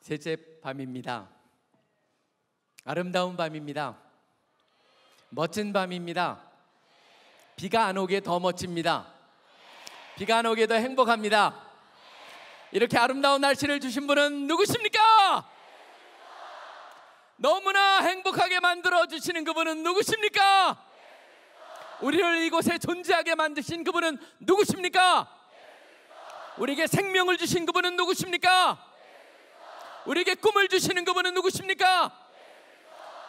셋째 밤입니다. 아름다운 밤입니다. 멋진 밤입니다. 비가 안 오게 더 멋집니다. 비가 안 오게 더 행복합니다. 이렇게 아름다운 날씨를 주신 분은 누구십니까? 너무나 행복하게 만들어 주시는 그분은 누구십니까? 우리를 이곳에 존재하게 만드신 그분은 누구십니까? 우리에게 생명을 주신 그분은 누구십니까? 우리에게 꿈을 주시는 그분은 누구십니까?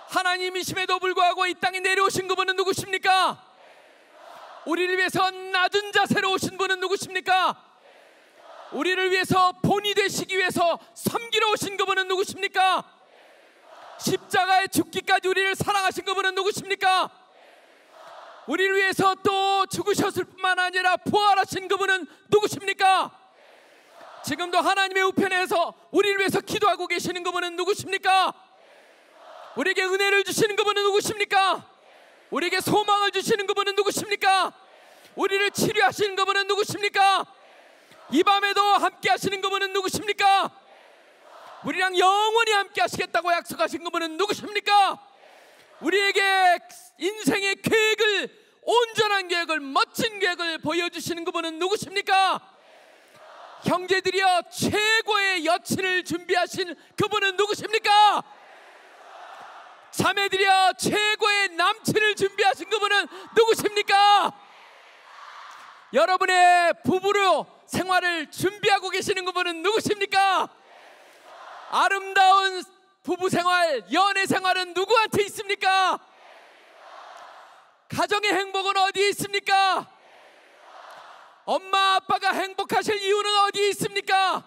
하나님이심에도 불구하고 이 땅에 내려오신 그분은 누구십니까? 우리를 위해서 낮은 자세로 오신 분은 누구십니까? 우리를 위해서 본이 되시기 위해서 섬기러 오신 그분은 누구십니까? 십자가에 죽기까지 우리를 사랑하신 그분은 누구십니까? 우리를 위해서 또 죽으셨을 뿐만 아니라 부활하신 그분은 누구십니까? 지금도 하나님의 우편에서 우리를 위해서 기도하고 계시는 그분은 누구십니까? 우리에게 은혜를 주시는 그분은 누구십니까? 우리에게 소망을 주시는 그분은 누구십니까? 우리를 치료하시는 그분은 누구십니까? 이 밤에도 함께 하시는 그분은 누구십니까? 우리랑 영원히 함께 하시겠다고 약속하신 그분은 누구십니까? 우리에게 인생의 계획을 온전한 계획을 멋진 계획을 보여주시는 그분은 누구십니까? 형제들이여 최고의 여친을 준비하신 그분은 누구십니까? 자매들이여 최고의 남친을 준비하신 그분은 누구십니까? 여러분의 부부로 생활을 준비하고 계시는 그분은 누구십니까? 아름다운 부부 생활, 연애 생활은 누구한테 있습니까? 가정의 행복은 어디에 있습니까? 엄마 아빠가 행복하실 이유는 어디 있습니까?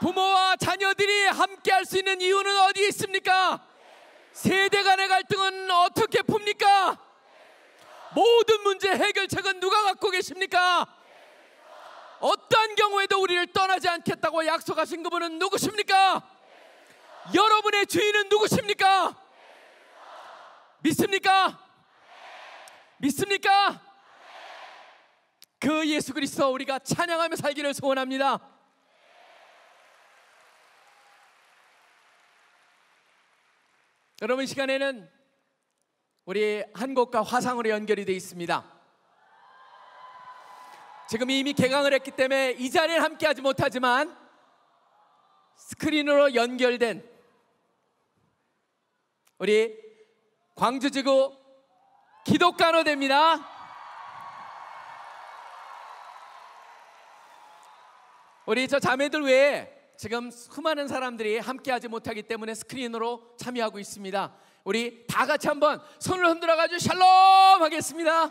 부모와 자녀들이 함께 할 수 있는 이유는 어디 있습니까? 세대 간의 갈등은 어떻게 풉니까? 모든 문제 해결책은 누가 갖고 계십니까? 어떠한 경우에도 우리를 떠나지 않겠다고 약속하신 그분은 누구십니까? 여러분의 주인은 누구십니까? 믿습니까? 믿습니까? 그 예수 그리스도 우리가 찬양하며 살기를 소원합니다. 여러분 시간에는 우리 한곡과 화상으로 연결이 되어 있습니다. 지금 이미 개강을 했기 때문에 이 자리를 함께하지 못하지만 스크린으로 연결된 우리 광주지구 기독가노 됩니다. 우리 저 자매들 외에 지금 수많은 사람들이 함께하지 못하기 때문에 스크린으로 참여하고 있습니다. 우리 다 같이 한번 손을 흔들어 가지고 샬롬 하겠습니다.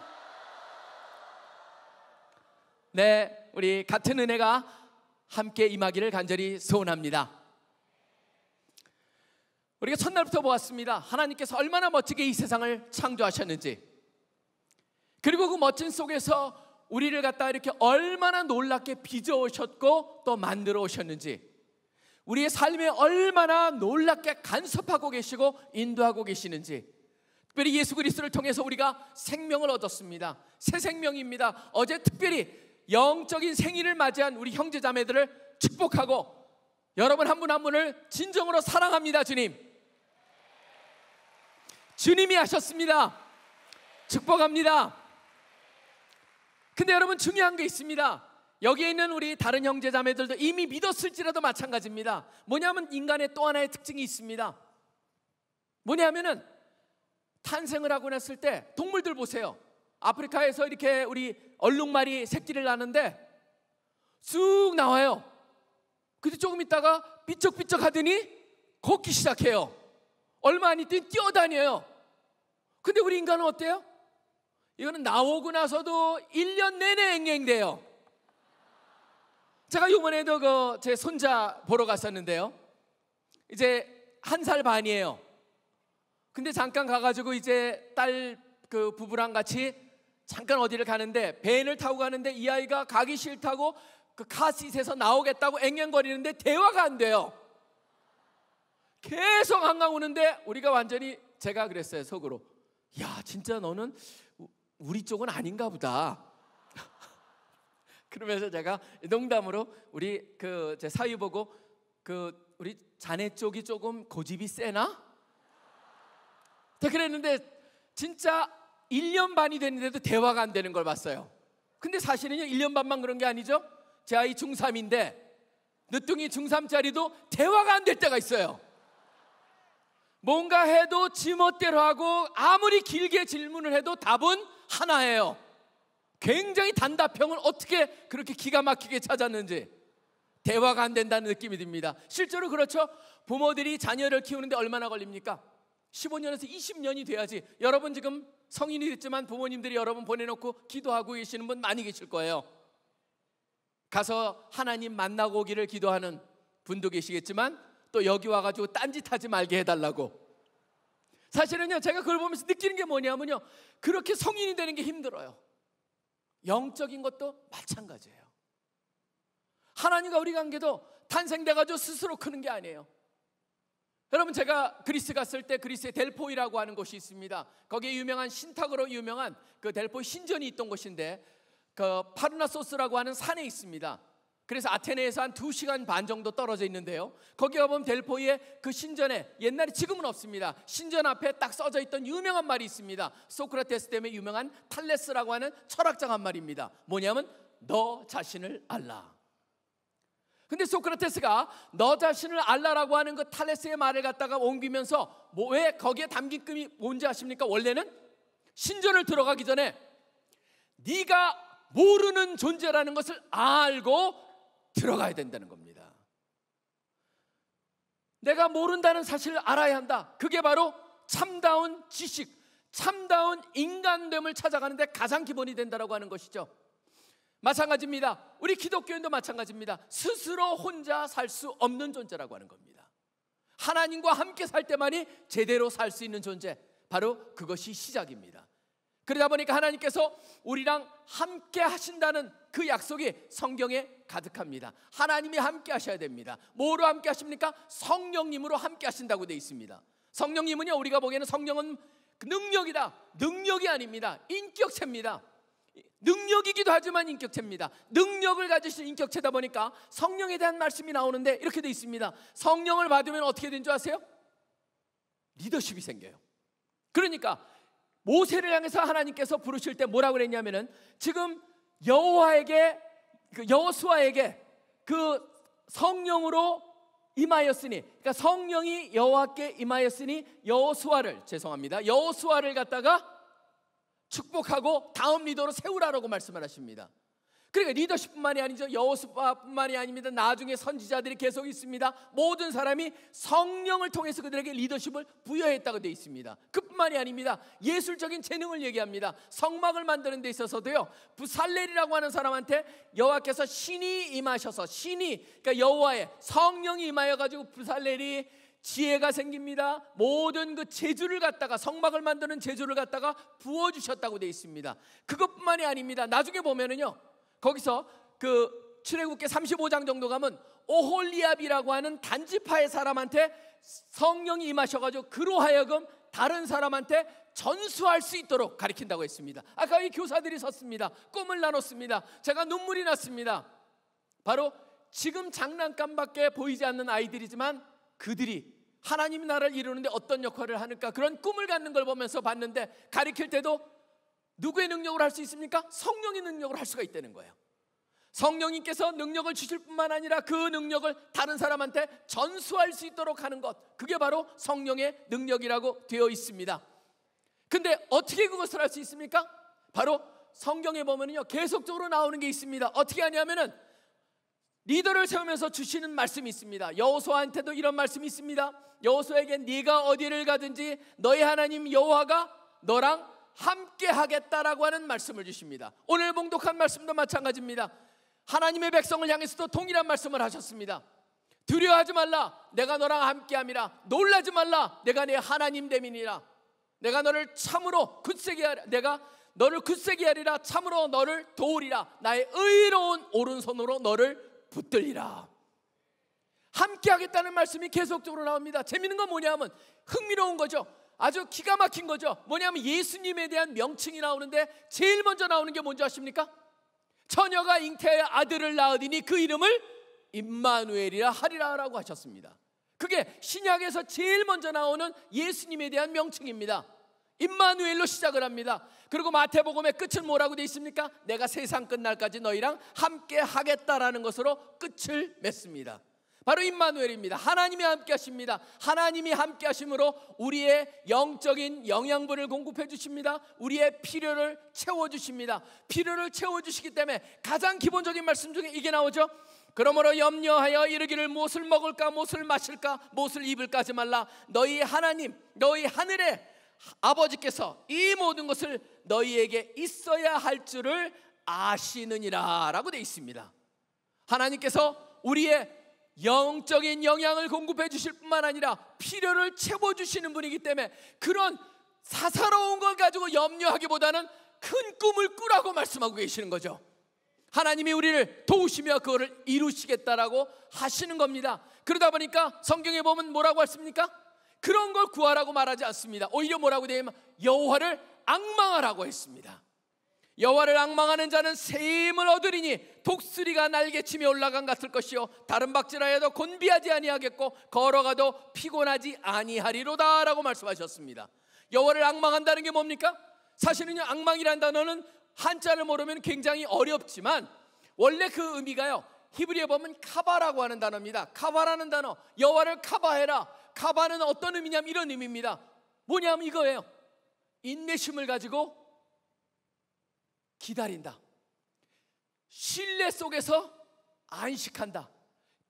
네, 우리 같은 은혜가 함께 임하기를 간절히 소원합니다. 우리가 첫날부터 보았습니다. 하나님께서 얼마나 멋지게 이 세상을 창조하셨는지. 그리고 그 멋진 속에서 우리를 갖다 이렇게 얼마나 놀랍게 빚어 오셨고 또 만들어 오셨는지 우리의 삶에 얼마나 놀랍게 간섭하고 계시고 인도하고 계시는지 특별히 예수 그리스도를 통해서 우리가 생명을 얻었습니다. 새 생명입니다. 어제 특별히 영적인 생일을 맞이한 우리 형제 자매들을 축복하고 여러분 한 분한 한 분을 진정으로 사랑합니다, 주님. 주님이 하셨습니다. 축복합니다. 근데 여러분 중요한 게 있습니다. 여기에 있는 우리 다른 형제 자매들도 이미 믿었을지라도 마찬가지입니다. 뭐냐면 인간의 또 하나의 특징이 있습니다. 뭐냐면은 탄생을 하고 났을 때 동물들 보세요. 아프리카에서 이렇게 우리 얼룩말이 새끼를 낳는데 쑥 나와요. 근데 조금 있다가 삐쩍삐쩍 하더니 걷기 시작해요. 얼마 안 있더니 뛰어다녀요. 근데 우리 인간은 어때요? 이거는 나오고 나서도 1년 내내 앵앵대요. 제가 요번에도 그제 손자 보러 갔었는데요. 이제 한 살 반이에요. 근데 잠깐 가가지고 이제 딸 그 부부랑 같이 잠깐 어디를 가는데 벤을 타고 가는데 이 아이가 가기 싫다고 그 카시트에서 나오겠다고 앵앵거리는데 대화가 안 돼요. 계속 한강 우는데 우리가 완전히 제가 그랬어요 속으로. 야 진짜 너는 우리 쪽은 아닌가 보다. 그러면서 제가 농담으로 우리 그 제 사위 보고 그 우리 자네 쪽이 조금 고집이 세나? 다 그랬는데 진짜 1년 반이 됐는데도 대화가 안 되는 걸 봤어요. 근데 사실은요 1년 반만 그런 게 아니죠. 제 아이 중3인데 늦둥이 중3짜리도 대화가 안 될 때가 있어요. 뭔가 해도 지멋대로 하고 아무리 길게 질문을 해도 답은 하나예요. 굉장히 단답형을 어떻게 그렇게 기가 막히게 찾았는지 대화가 안 된다는 느낌이 듭니다. 실제로 그렇죠? 부모들이 자녀를 키우는데 얼마나 걸립니까? 15년에서 20년이 돼야지 여러분 지금 성인이 됐지만 부모님들이 여러분 보내놓고 기도하고 계시는 분 많이 계실 거예요. 가서 하나님 만나고 오기를 기도하는 분도 계시겠지만 또 여기 와가지고 딴짓하지 말게 해달라고 사실은요, 제가 그걸 보면서 느끼는 게 뭐냐면요, 그렇게 성인이 되는 게 힘들어요. 영적인 것도 마찬가지예요. 하나님과 우리 관계도 탄생돼가지고 스스로 크는 게 아니에요. 여러분 제가 그리스 갔을 때 그리스의 델포이라고 하는 곳이 있습니다. 거기에 유명한 신탁으로 유명한 그 델포 신전이 있던 곳인데 그 파르나소스라고 하는 산에 있습니다. 그래서 아테네에서 한 2시간 반 정도 떨어져 있는데요. 거기 가보면 델포이의 그 신전에 옛날에 지금은 없습니다. 신전 앞에 딱 써져 있던 유명한 말이 있습니다. 소크라테스 때문에 유명한 탈레스라고 하는 철학자가 한 말입니다. 뭐냐면 너 자신을 알라. 근데 소크라테스가 너 자신을 알라라고 하는 그 탈레스의 말을 갖다가 옮기면서 뭐왜 거기에 담긴 금이 뭔지 아십니까? 원래는 신전을 들어가기 전에 네가 모르는 존재라는 것을 알고 들어가야 된다는 겁니다. 내가 모른다는 사실을 알아야 한다. 그게 바로 참다운 지식, 참다운 인간됨을 찾아가는데 가장 기본이 된다고 하는 것이죠. 마찬가지입니다. 우리 기독교인도 마찬가지입니다. 스스로 혼자 살 수 없는 존재라고 하는 겁니다. 하나님과 함께 살 때만이 제대로 살 수 있는 존재. 바로 그것이 시작입니다. 그러다 보니까 하나님께서 우리랑 함께 하신다는 그 약속이 성경에 가득합니다. 하나님이 함께 하셔야 됩니다. 뭐로 함께 하십니까? 성령님으로 함께 하신다고 돼 있습니다. 성령님은요, 우리가 보기에는 성령은 능력이다. 능력이 아닙니다. 인격체입니다. 능력이기도 하지만 인격체입니다. 능력을 가지신 인격체다 보니까 성령에 대한 말씀이 나오는데 이렇게 돼 있습니다. 성령을 받으면 어떻게 된 줄 아세요? 리더십이 생겨요. 그러니까 모세를 향해서 하나님께서 부르실 때 뭐라고 그랬냐면은 지금 여호와에게 그 여호수아에게 그 성령으로 임하였으니 그러니까 성령이 여호와께 임하였으니 여호수아를 죄송합니다. 여호수아를 갖다가 축복하고 다음 리더로 세우라라고 말씀을 하십니다. 그러니까 리더십뿐만이 아니죠. 여호수아뿐만이 아닙니다. 나중에 선지자들이 계속 있습니다. 모든 사람이 성령을 통해서 그들에게 리더십을 부여했다고 되어 있습니다. 그뿐만이 아닙니다. 예술적인 재능을 얘기합니다. 성막을 만드는 데 있어서도요. 부살렐이라고 하는 사람한테 여호와께서 신이 임하셔서 신이 그러니까 여호와의 성령이 임하여 가지고 부살렐이 지혜가 생깁니다. 모든 그 재주를 갖다가 성막을 만드는 재주를 갖다가 부어 주셨다고 되어 있습니다. 그것뿐만이 아닙니다. 나중에 보면은요. 거기서 그 출애굽기 35장 정도 가면 오홀리압이라고 하는 단지파의 사람한테 성령이 임하셔가지고 그로 하여금 다른 사람한테 전수할 수 있도록 가리킨다고 했습니다. 아까 이 교사들이 섰습니다. 꿈을 나눴습니다. 제가 눈물이 났습니다. 바로 지금 장난감밖에 보이지 않는 아이들이지만 그들이 하나님 나라를 이루는데 어떤 역할을 하는가 그런 꿈을 갖는 걸 보면서 봤는데 가리킬 때도 누구의 능력으로 할수 있습니까? 성령의 능력으로 할 수가 있다는 거예요. 성령님께서 능력을 주실 뿐만 아니라 그 능력을 다른 사람한테 전수할 수 있도록 하는 것. 그게 바로 성령의 능력이라고 되어 있습니다. 근데 어떻게 그것을 할 수 있습니까? 바로 성경에 보면요. 계속적으로 나오는 게 있습니다. 어떻게 하냐면은 리더를 세우면서 주시는 말씀이 있습니다. 여호수아한테도 이런 말씀이 있습니다. 여호수아에게 네가 어디를 가든지 너희 하나님 여호와가 너랑 함께 하겠다라고 하는 말씀을 주십니다. 오늘 봉독한 말씀도 마찬가지입니다. 하나님의 백성을 향해서도 동일한 말씀을 하셨습니다. 두려워하지 말라. 내가 너랑 함께함이라. 놀라지 말라. 내가 내 하나님 됨이니라. 내가 너를 참으로 굳세게 하라. 내가 너를 굳세게 하리라. 참으로 너를 도우리라. 나의 의로운 오른손으로 너를 붙들리라. 함께하겠다는 말씀이 계속적으로 나옵니다. 재미는건 뭐냐면 흥미로운 거죠. 아주 기가 막힌 거죠. 뭐냐면 예수님에 대한 명칭이 나오는데 제일 먼저 나오는 게 뭔지 아십니까? 처녀가 잉태하여 아들을 낳으니 그 이름을 임마누엘이라 하리라라고 하셨습니다. 그게 신약에서 제일 먼저 나오는 예수님에 대한 명칭입니다. 임마누엘로 시작을 합니다. 그리고 마태복음의 끝은 뭐라고 되어 있습니까? 내가 세상 끝날까지 너희랑 함께 하겠다라는 것으로 끝을 맺습니다. 바로 임마누엘입니다. 하나님이 함께 하십니다. 하나님이 함께 하심으로 우리의 영적인 영양분을 공급해 주십니다. 우리의 필요를 채워 주십니다. 필요를 채워 주시기 때문에 가장 기본적인 말씀 중에 이게 나오죠. 그러므로 염려하여 이르기를 무엇을 먹을까 무엇을 마실까 무엇을 입을까 하지 말라 너희 하나님 너희 하늘의 아버지께서 이 모든 것을 너희에게 있어야 할 줄을 아시느니라라고 돼 있습니다. 하나님께서 우리의 영적인 영향을 공급해 주실 뿐만 아니라 필요를 채워 주시는 분이기 때문에 그런 사사로운 걸 가지고 염려하기보다는 큰 꿈을 꾸라고 말씀하고 계시는 거죠. 하나님이 우리를 도우시며 그거를 이루시겠다라고 하시는 겁니다. 그러다 보니까 성경에 보면 뭐라고 했습니까? 그런 걸 구하라고 말하지 않습니다. 오히려 뭐라고 되면 여호와를 악망하라고 했습니다. 여호와를 악망하는 자는 새 힘을 얻으리니 독수리가 날개치며 올라간 같을 것이요 다른 박질라여도 곤비하지 아니하겠고 걸어가도 피곤하지 아니하리로다라고 말씀하셨습니다. 여호와를 악망한다는 게 뭡니까? 사실은요 악망이란 단어는 한자를 모르면 굉장히 어렵지만 원래 그 의미가요 히브리어 보면 카바라고 하는 단어입니다. 카바라는 단어 여호와를 카바해라. 카바는 어떤 의미냐면 이런 의미입니다. 뭐냐면 이거예요. 인내심을 가지고 기다린다. 신뢰 속에서 안식한다.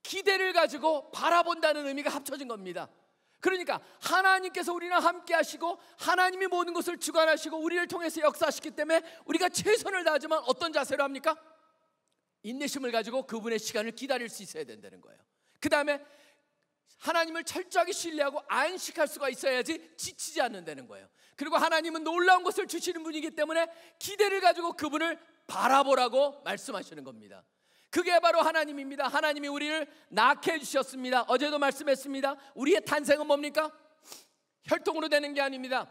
기대를 가지고 바라본다는 의미가 합쳐진 겁니다. 그러니까 하나님께서 우리랑 함께 하시고 하나님이 모든 것을 주관하시고 우리를 통해서 역사하시기 때문에 우리가 최선을 다하지만 어떤 자세로 합니까? 인내심을 가지고 그분의 시간을 기다릴 수 있어야 된다는 거예요. 그 다음에 하나님을 철저하게 신뢰하고 안식할 수가 있어야지 지치지 않는다는 거예요. 그리고 하나님은 놀라운 것을 주시는 분이기 때문에 기대를 가지고 그분을 바라보라고 말씀하시는 겁니다. 그게 바로 하나님입니다. 하나님이 우리를 낳게 해주셨습니다. 어제도 말씀했습니다. 우리의 탄생은 뭡니까? 혈통으로 되는 게 아닙니다.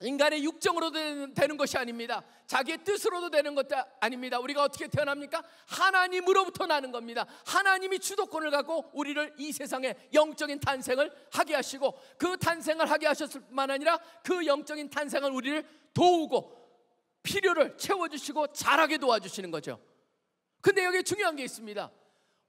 인간의 육정으로 되는 것이 아닙니다. 자기의 뜻으로도 되는 것도 아닙니다. 우리가 어떻게 태어납니까? 하나님으로부터 나는 겁니다. 하나님이 주도권을 갖고 우리를 이 세상에 영적인 탄생을 하게 하시고 그 탄생을 하게 하셨을 뿐만 아니라 그 영적인 탄생을 우리를 도우고 필요를 채워주시고 잘하게 도와주시는 거죠. 근데 여기 중요한 게 있습니다.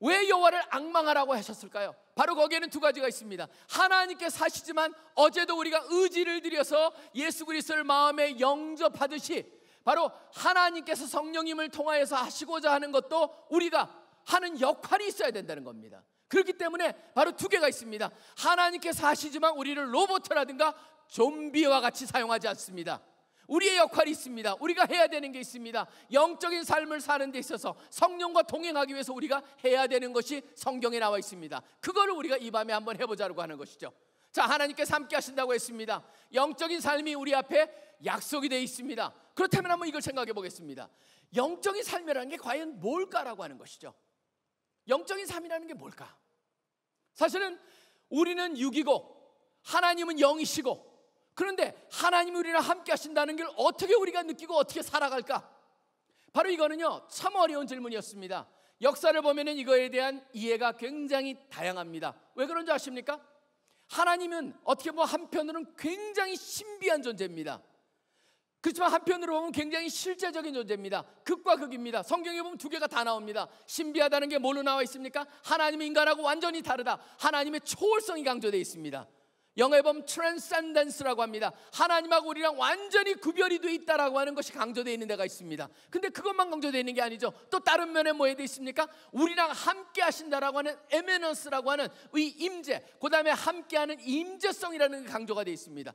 왜 여호와를 악망하라고 하셨을까요? 바로 거기에는 두 가지가 있습니다. 하나님께 사시지만 어제도 우리가 의지를 들여서 예수 그리스도를 마음에 영접하듯이 바로 하나님께서 성령님을 통하여서 하시고자 하는 것도 우리가 하는 역할이 있어야 된다는 겁니다. 그렇기 때문에 바로 두 개가 있습니다. 하나님께서 하시지만 우리를 로봇이라든가 좀비와 같이 사용하지 않습니다. 우리의 역할이 있습니다. 우리가 해야 되는 게 있습니다. 영적인 삶을 사는 데 있어서 성령과 동행하기 위해서 우리가 해야 되는 것이 성경에 나와 있습니다. 그거를 우리가 이 밤에 한번 해보자고 하는 것이죠. 자, 하나님께삼함 하신다고 했습니다. 영적인 삶이 우리 앞에 약속이 되어 있습니다. 그렇다면 한번 이걸 생각해 보겠습니다. 영적인 삶이라는 게 과연 뭘까라고 하는 것이죠. 영적인 삶이라는 게 뭘까? 사실은 우리는 육이고 하나님은 영이시고 그런데 하나님이 우리랑 함께 하신다는 걸 어떻게 우리가 느끼고 어떻게 살아갈까? 바로 이거는요, 참 어려운 질문이었습니다. 역사를 보면 이거에 대한 이해가 굉장히 다양합니다. 왜 그런지 아십니까? 하나님은 어떻게 보면 한편으로는 굉장히 신비한 존재입니다. 그렇지만 한편으로 보면 굉장히 실제적인 존재입니다. 극과 극입니다. 성경에 보면 두 개가 다 나옵니다. 신비하다는 게 뭘로 나와 있습니까? 하나님의 인간하고 완전히 다르다. 하나님의 초월성이 강조되어 있습니다. 영어의 범트랜센댄스라고 합니다. 하나님하고 우리랑 완전히 구별이 돼 있다라고 하는 것이 강조되어 있는 데가 있습니다. 근데 그것만 강조되어 있는 게 아니죠. 또 다른 면에 뭐에 돼 있습니까? 우리랑 함께 하신다라고 하는 에메너스라고 하는 이 임재, 그 다음에 함께하는 임재성이라는 게 강조가 되어 있습니다.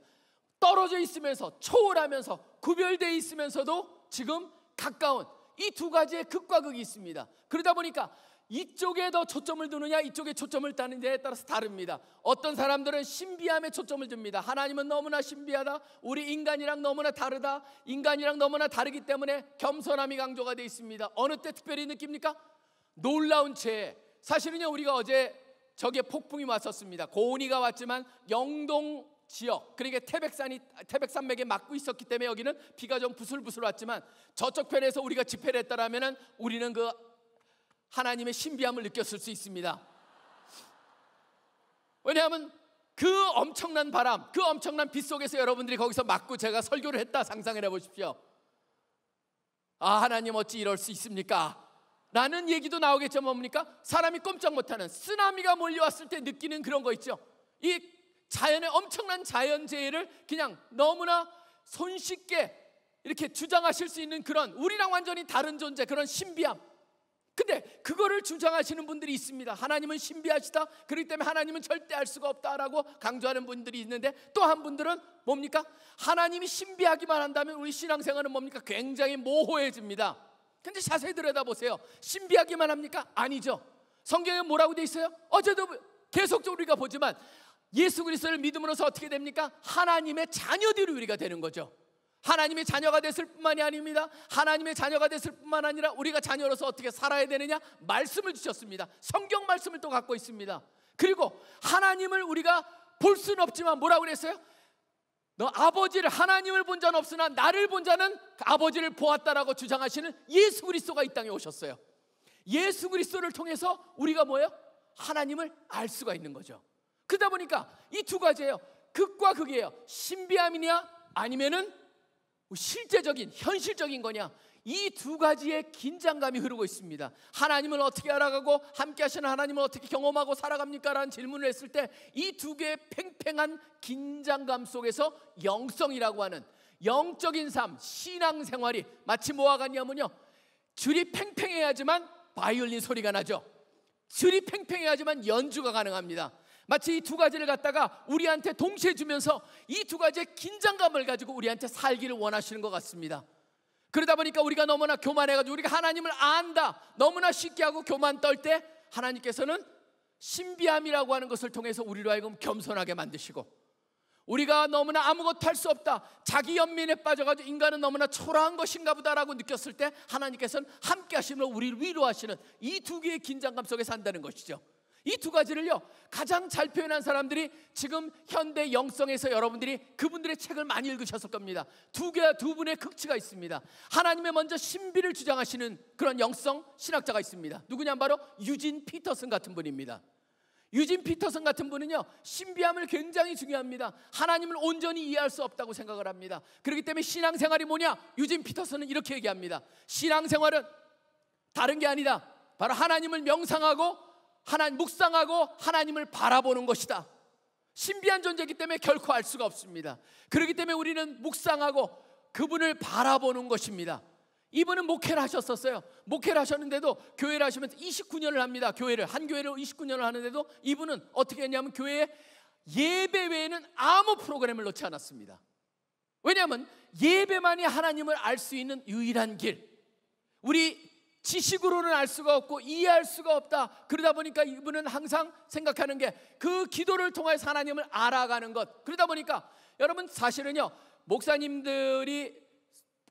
떨어져 있으면서 초월하면서 구별되어 있으면서도 지금 가까운 이 두 가지의 극과 극이 있습니다. 그러다 보니까 이쪽에 더 초점을 두느냐 이쪽에 초점을 따느냐에 따라서 다릅니다. 어떤 사람들은 신비함에 초점을 둡니다 하나님은 너무나 신비하다. 우리 인간이랑 너무나 다르다. 인간이랑 너무나 다르기 때문에 겸손함이 강조가 되어 있습니다. 어느 때 특별히 느낍니까? 놀라운 채 사실은요 우리가 어제 저게 폭풍이 왔었습니다. 고온이가 왔지만 영동 지역 그러니까 태백산이 태백산맥에 맞고 있었기 때문에 여기는 비가 좀 부슬부슬 왔지만 저쪽 편에서 우리가 집회를 했다라면은 우리는 그 하나님의 신비함을 느꼈을 수 있습니다. 왜냐하면 그 엄청난 바람, 그 엄청난 빛 속에서 여러분들이 거기서 맞고 제가 설교를 했다 상상해 보십시오. 아, 하나님 어찌 이럴 수 있습니까? 라는 얘기도 나오겠죠, 뭡니까? 사람이 꼼짝 못하는 쓰나미가 몰려왔을 때 느끼는 그런 거 있죠. 이 자연의 엄청난 자연재해를 그냥 너무나 손쉽게 이렇게 주장하실 수 있는 그런 우리랑 완전히 다른 존재, 그런 신비함. 근데 그거를 주장하시는 분들이 있습니다. 하나님은 신비하시다. 그렇기 때문에 하나님은 절대 알 수가 없다라고 강조하는 분들이 있는데 또 한 분들은 뭡니까? 하나님이 신비하기만 한다면 우리 신앙생활은 뭡니까? 굉장히 모호해집니다. 근데 자세히 들여다보세요. 신비하기만 합니까? 아니죠. 성경에 뭐라고 돼 있어요? 어제도 계속적으로 우리가 보지만 예수 그리스도를 믿음으로써 어떻게 됩니까? 하나님의 자녀들이 우리가 되는 거죠. 하나님의 자녀가 됐을 뿐만이 아닙니다. 하나님의 자녀가 됐을 뿐만 아니라 우리가 자녀로서 어떻게 살아야 되느냐 말씀을 주셨습니다. 성경 말씀을 또 갖고 있습니다. 그리고 하나님을 우리가 볼 수는 없지만 뭐라고 그랬어요? 너 아버지를 하나님을 본 자는 없으나 나를 본 자는 아버지를 보았다라고 주장하시는 예수 그리스도가 이 땅에 오셨어요. 예수 그리스도를 통해서 우리가 뭐예요? 하나님을 알 수가 있는 거죠. 그러다 보니까 이 두 가지예요. 극과 극이에요. 신비함이냐 아니면은 뭐 실제적인 현실적인 거냐 이 두 가지의 긴장감이 흐르고 있습니다. 하나님을 어떻게 알아가고 함께 하시는 하나님을 어떻게 경험하고 살아갑니까? 라는 질문을 했을 때 이 두 개의 팽팽한 긴장감 속에서 영성이라고 하는 영적인 삶, 신앙 생활이 마치 뭐와 같냐면요. 줄이 팽팽해야지만 바이올린 소리가 나죠. 줄이 팽팽해야지만 연주가 가능합니다. 마치 이 두 가지를 갖다가 우리한테 동시에 주면서 이 두 가지의 긴장감을 가지고 우리한테 살기를 원하시는 것 같습니다. 그러다 보니까 우리가 너무나 교만해가지고 우리가 하나님을 안다 너무나 쉽게 하고 교만 떨 때 하나님께서는 신비함이라고 하는 것을 통해서 우리로 하여금 겸손하게 만드시고 우리가 너무나 아무것도 할 수 없다. 자기 연민에 빠져가지고 인간은 너무나 초라한 것인가 보다라고 느꼈을 때 하나님께서는 함께 하심으로 우리를 위로하시는 이 두 개의 긴장감 속에 산다는 것이죠. 이두 가지를요 가장 잘 표현한 사람들이 지금 현대 영성에서 여러분들이 그분들의 책을 많이 읽으셨을 겁니다 두 개 두 분의 극치가 있습니다 하나님의 먼저 신비를 주장하시는 그런 영성 신학자가 있습니다 누구냐 바로 유진 피터슨 같은 분입니다 유진 피터슨 같은 분은요 신비함을 굉장히 중요합니다 하나님을 온전히 이해할 수 없다고 생각을 합니다 그렇기 때문에 신앙생활이 뭐냐 유진 피터슨은 이렇게 얘기합니다 신앙생활은 다른 게 아니다 바로 하나님을 명상하고 하나님 묵상하고 하나님을 바라보는 것이다. 신비한 존재이기 때문에 결코 알 수가 없습니다. 그렇기 때문에 우리는 묵상하고 그분을 바라보는 것입니다. 이분은 목회를 하셨었어요. 목회를 하셨는데도 교회를 하시면서 29년을 합니다. 교회를 한교회로 29년을 하는데도 이분은 어떻게 했냐면 교회에 예배 외에는 아무 프로그램을 넣지 않았습니다. 왜냐하면 예배만이 하나님을 알 수 있는 유일한 길. 우리 지식으로는 알 수가 없고 이해할 수가 없다. 그러다 보니까 이분은 항상 생각하는 게 그 기도를 통해 하나님을 알아가는 것. 그러다 보니까 여러분 사실은요 목사님들이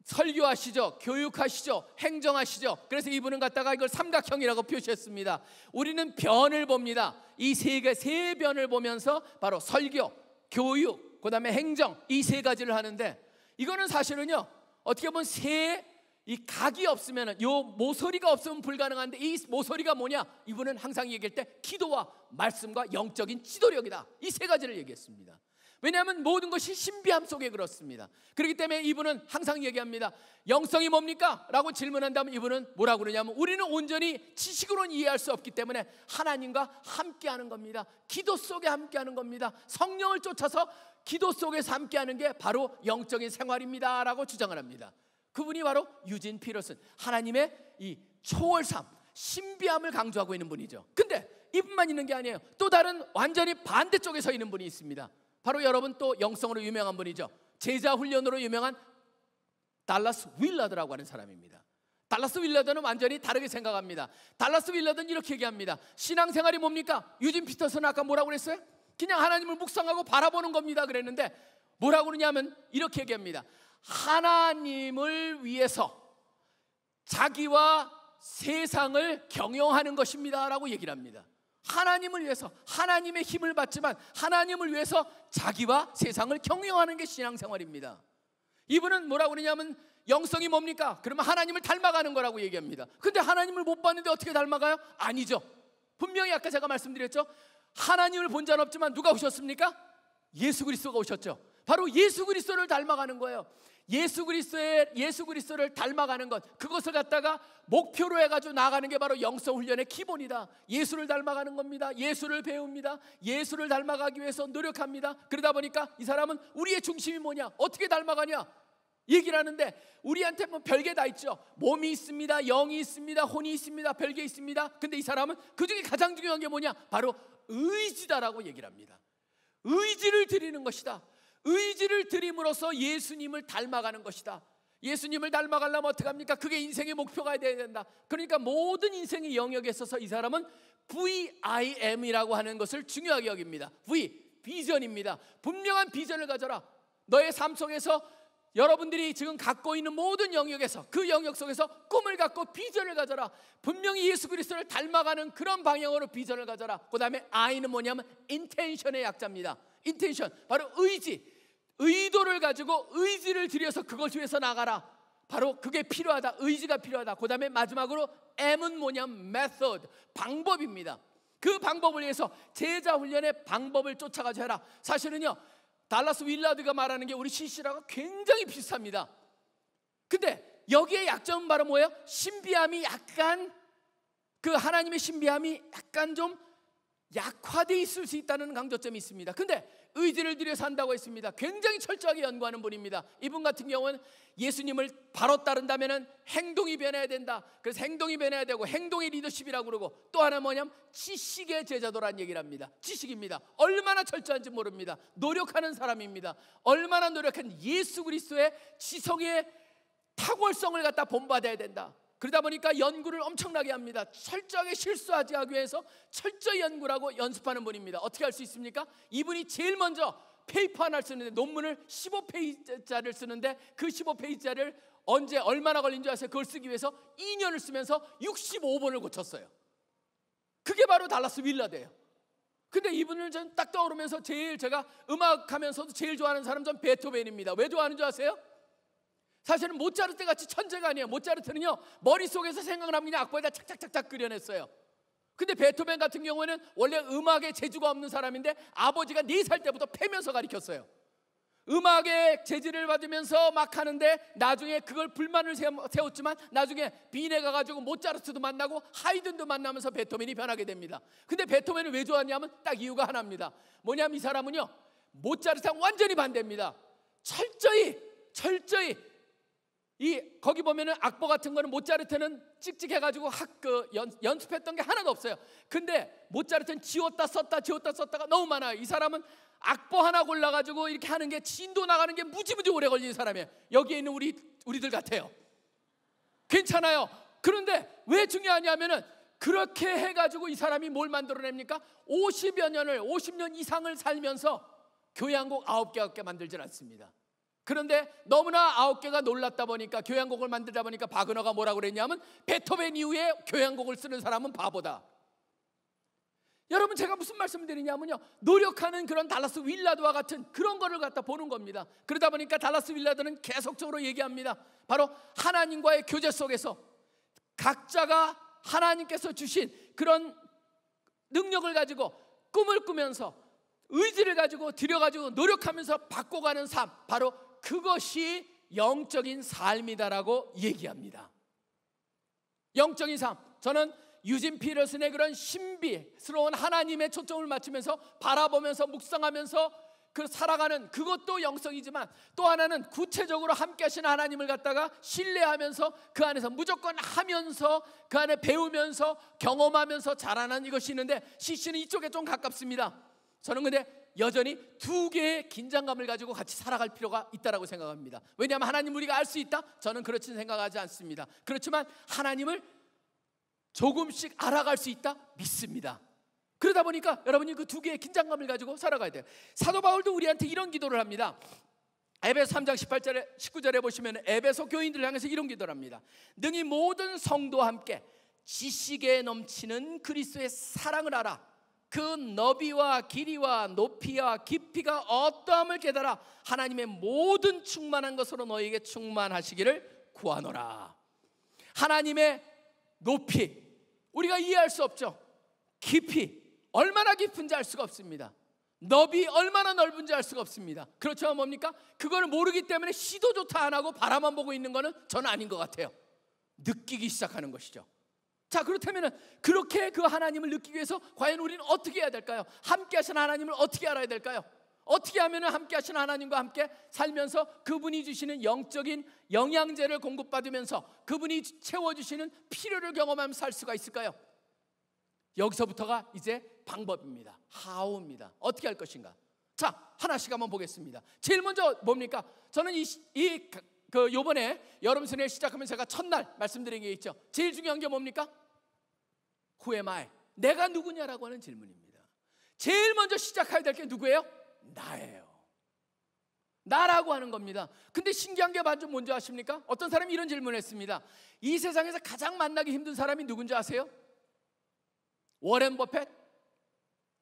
설교하시죠, 교육하시죠, 행정하시죠. 그래서 이분은 갖다가 이걸 삼각형이라고 표시했습니다. 우리는 변을 봅니다. 이 세 개, 세 변을 보면서 바로 설교, 교육, 그 다음에 행정, 이 세 가지를 하는데 이거는 사실은요, 어떻게 보면 세이 각이 없으면 이 모서리가 없으면 불가능한데 이 모서리가 뭐냐? 이분은 항상 얘기할 때 기도와 말씀과 영적인 지도력이다. 이 세 가지를 얘기했습니다. 왜냐하면 모든 것이 신비함 속에 그렇습니다. 그렇기 때문에 이분은 항상 얘기합니다. 영성이 뭡니까? 라고 질문한다면 이분은 뭐라고 그러냐면 우리는 온전히 지식으로는 이해할 수 없기 때문에 하나님과 함께 하는 겁니다. 기도 속에 함께 하는 겁니다. 성령을 쫓아서 기도 속에서 함께 하는 게 바로 영적인 생활입니다. 라고 주장을 합니다. 그분이 바로 유진 피터슨 하나님의 이 초월삼 신비함을 강조하고 있는 분이죠. 근데 이분만 있는 게 아니에요. 또 다른 완전히 반대쪽에 서 있는 분이 있습니다. 바로 여러분 또 영성으로 유명한 분이죠. 제자 훈련으로 유명한 달라스 윌라드라고 하는 사람입니다. 달라스 윌라드는 완전히 다르게 생각합니다. 달라스 윌라드는 이렇게 얘기합니다. 신앙생활이 뭡니까? 유진 피터슨 아까 뭐라고 그랬어요? 그냥 하나님을 묵상하고 바라보는 겁니다. 그랬는데 뭐라고 그러냐면 이렇게 얘기합니다. 하나님을 위해서 자기와 세상을 경영하는 것입니다. 라고 얘기를 합니다. 하나님을 위해서 하나님의 힘을 받지만 하나님을 위해서 자기와 세상을 경영하는 게 신앙생활입니다. 이분은 뭐라고 그러냐면 영성이 뭡니까? 그러면 하나님을 닮아가는 거라고 얘기합니다. 근데 하나님을 못 봤는데 어떻게 닮아가요? 아니죠. 분명히 아까 제가 말씀드렸죠. 하나님을 본 자는 없지만 누가 오셨습니까? 예수 그리스도가 오셨죠. 바로 예수 그리스도를 닮아가는 거예요. 예수 그리스도의 예수 그리스도를 닮아가는 것 그것을 갖다가 목표로 해가지고 나가는 게 바로 영성 훈련의 기본이다. 예수를 닮아가는 겁니다. 예수를 배웁니다. 예수를 닮아가기 위해서 노력합니다. 그러다 보니까 이 사람은 우리의 중심이 뭐냐? 어떻게 닮아가냐? 얘기를 하는데 우리한테 뭐 별게 다 있죠. 몸이 있습니다. 영이 있습니다. 혼이 있습니다. 별게 있습니다. 근데 이 사람은 그 중에 가장 중요한 게 뭐냐? 바로 의지다라고 얘기를 합니다. 의지를 드리는 것이다. 의지를 드림으로써 예수님을 닮아가는 것이다. 예수님을 닮아가려면 어떻게합니까 그게 인생의 목표가 돼야 된다. 그러니까 모든 인생의 영역에 있어서 이 사람은 VIM이라고 하는 것을 중요하게 여깁니다. V, 비전입니다. 분명한 비전을 가져라. 너의 삶 속에서 여러분들이 지금 갖고 있는 모든 영역에서 그 영역 속에서 꿈을 갖고 비전을 가져라. 분명히 예수 그리스도를 닮아가는 그런 방향으로 비전을 가져라. 그다음에 I는 뭐냐면 intention의 약자입니다. intention 바로 의지. 의도를 가지고 의지를 들여서 그걸을 위해서 나가라. 바로 그게 필요하다. 의지가 필요하다. 그 다음에 마지막으로 M은 뭐냐면 method, 방법입니다. 그 방법을 위해서 제자 훈련의 방법을 쫓아가서 해라. 사실은요, 달라스 윌라드가 말하는 게 우리 CC라가 굉장히 비슷합니다. 근데 여기에 약점은 바로 뭐예요? 신비함이 약간 그 하나님의 신비함이 약간 좀 약화돼 있을 수 있다는 강조점이 있습니다. 근데 의지를 들여 산다고 했습니다. 굉장히 철저하게 연구하는 분입니다. 이분 같은 경우는 예수님을 바로 따른다면 행동이 변해야 된다. 그래서 행동이 변해야 되고 행동이 리더십이라고 그러고 또 하나 뭐냐면 지식의 제자도란 얘기를 합니다. 지식입니다. 얼마나 철저한지 모릅니다. 노력하는 사람입니다. 얼마나 노력한 예수 그리스도의 지성의 탁월성을 갖다 본받아야 된다. 그러다 보니까 연구를 엄청나게 합니다. 철저하게 실수하지 하기 위해서 철저히 연구라고 연습하는 분입니다. 어떻게 할 수 있습니까? 이분이 제일 먼저 페이퍼 하나를 쓰는데 논문을 15페이지짜리를 쓰는데 그 15페이지짜리를 언제 얼마나 걸린 줄 아세요? 그걸 쓰기 위해서 2년을 쓰면서 65번을 고쳤어요. 그게 바로 달라스 윌라드예요. 근데 이분을 전 딱 떠오르면서 제일 제가 음악하면서도 제일 좋아하는 사람 전 베토벤입니다. 왜 좋아하는 줄 아세요? 사실은 모차르트 같이 천재가 아니에요. 모차르트는요 머릿속에서 생각나면 그냥 악보에다 착착착착 그려냈어요. 근데 베토벤 같은 경우에는 원래 음악에 재주가 없는 사람인데 아버지가 네 살 때부터 패면서 가르쳤어요. 음악에 재질을 받으면서 막 하는데 나중에 그걸 불만을 세웠지만 나중에 빈에 가가지고 모차르트도 만나고 하이든도 만나면서 베토벤이 변하게 됩니다. 근데 베토벤을 왜 좋아하냐면 딱 이유가 하나입니다. 뭐냐면 이 사람은요 모차르트랑 완전히 반대입니다. 철저히 철저히 이 거기 보면은 악보 같은 거는 모차르트는 찍찍해가지고 학그 연습했던 게 하나도 없어요. 근데 모차르트는 지웠다 썼다 지웠다 썼다가 너무 많아요. 이 사람은 악보 하나 골라가지고 이렇게 하는 게 진도 나가는 게 무지무지 오래 걸리는 사람이에요. 여기에 있는 우리 우리들 같아요. 괜찮아요. 그런데 왜 중요하냐면은 그렇게 해가지고 이 사람이 뭘 만들어냅니까? 50여 년을 50년 이상을 살면서 교향곡 9개 9개 만들질 않습니다. 그런데 너무나 아홉 개가 놀랐다 보니까 교향곡을 만들다 보니까 바그너가 뭐라고 그랬냐면 베토벤 이후에 교향곡을 쓰는 사람은 바보다. 여러분 제가 무슨 말씀 을 드리냐면요. 노력하는 그런 달라스 윌라드와 같은 그런 거를 갖다 보는 겁니다. 그러다 보니까 달라스 윌라드는 계속적으로 얘기합니다. 바로 하나님과의 교제 속에서 각자가 하나님께서 주신 그런 능력을 가지고 꿈을 꾸면서 의지를 가지고 들여가지고 노력하면서 바꿔가는 삶 바로 그것이 영적인 삶이다라고 얘기합니다. 영적인 삶. 저는 유진 피터슨의 그런 신비스러운 하나님의 초점을 맞추면서 바라보면서 묵상하면서 그 살아가는 그것도 영성이지만 또 하나는 구체적으로 함께 하시는 하나님을 갖다가 신뢰하면서 그 안에서 무조건 하면서 그 안에 배우면서 경험하면서 자라는 이것이 있는데 CC는 이쪽에 좀 가깝습니다. 저는 근데 여전히 두 개의 긴장감을 가지고 같이 살아갈 필요가 있다라고 생각합니다. 왜냐하면 하나님 우리가 알 수 있다? 저는 그렇지 생각하지 않습니다. 그렇지만 하나님을 조금씩 알아갈 수 있다? 믿습니다. 그러다 보니까 여러분이 그 두 개의 긴장감을 가지고 살아가야 돼요. 사도 바울도 우리한테 이런 기도를 합니다. 에베소 3장 18절에 19절에 보시면 에베소 교인들을 향해서 이런 기도를 합니다. 능히 모든 성도와 함께 지식에 넘치는 그리스도의 사랑을 알아 그 너비와 길이와 높이와 깊이가 어떠함을 깨달아 하나님의 모든 충만한 것으로 너희에게 충만하시기를 구하노라. 하나님의 높이 우리가 이해할 수 없죠. 깊이 얼마나 깊은지 알 수가 없습니다. 너비 얼마나 넓은지 알 수가 없습니다. 그렇지만 뭡니까? 그걸 모르기 때문에 시도조차 안 하고 바라만 보고 있는 거는 전 아닌 것 같아요. 느끼기 시작하는 것이죠. 자, 그렇다면 은 그렇게 그 하나님을 느끼기 위해서 과연 우리는 어떻게 해야 될까요? 함께 하신 하나님을 어떻게 알아야 될까요? 어떻게 하면 은 함께 하신 하나님과 함께 살면서 그분이 주시는 영적인 영양제를 공급받으면서 그분이 채워주시는 필요를 경험하면살 수가 있을까요? 여기서부터가 이제 방법입니다. 하우입니다. 어떻게 할 것인가? 자, 하나씩 한번 보겠습니다. 제일 먼저 뭡니까? 저는 이, 이, 그, 그, 요번에 여름 순회 시작하면 서 제가 첫날 말씀드린 게 있죠. 제일 중요한 게 뭡니까? Who 이 내가 누구냐라고 하는 질문입니다. 제일 먼저 시작해야 될 게 누구예요? 나예요. 나라고 하는 겁니다. 근데 신기한 게 뭔지 아십니까? 어떤 사람이 이런 질문을 했습니다. 이 세상에서 가장 만나기 힘든 사람이 누군지 아세요? 워렌 버펫?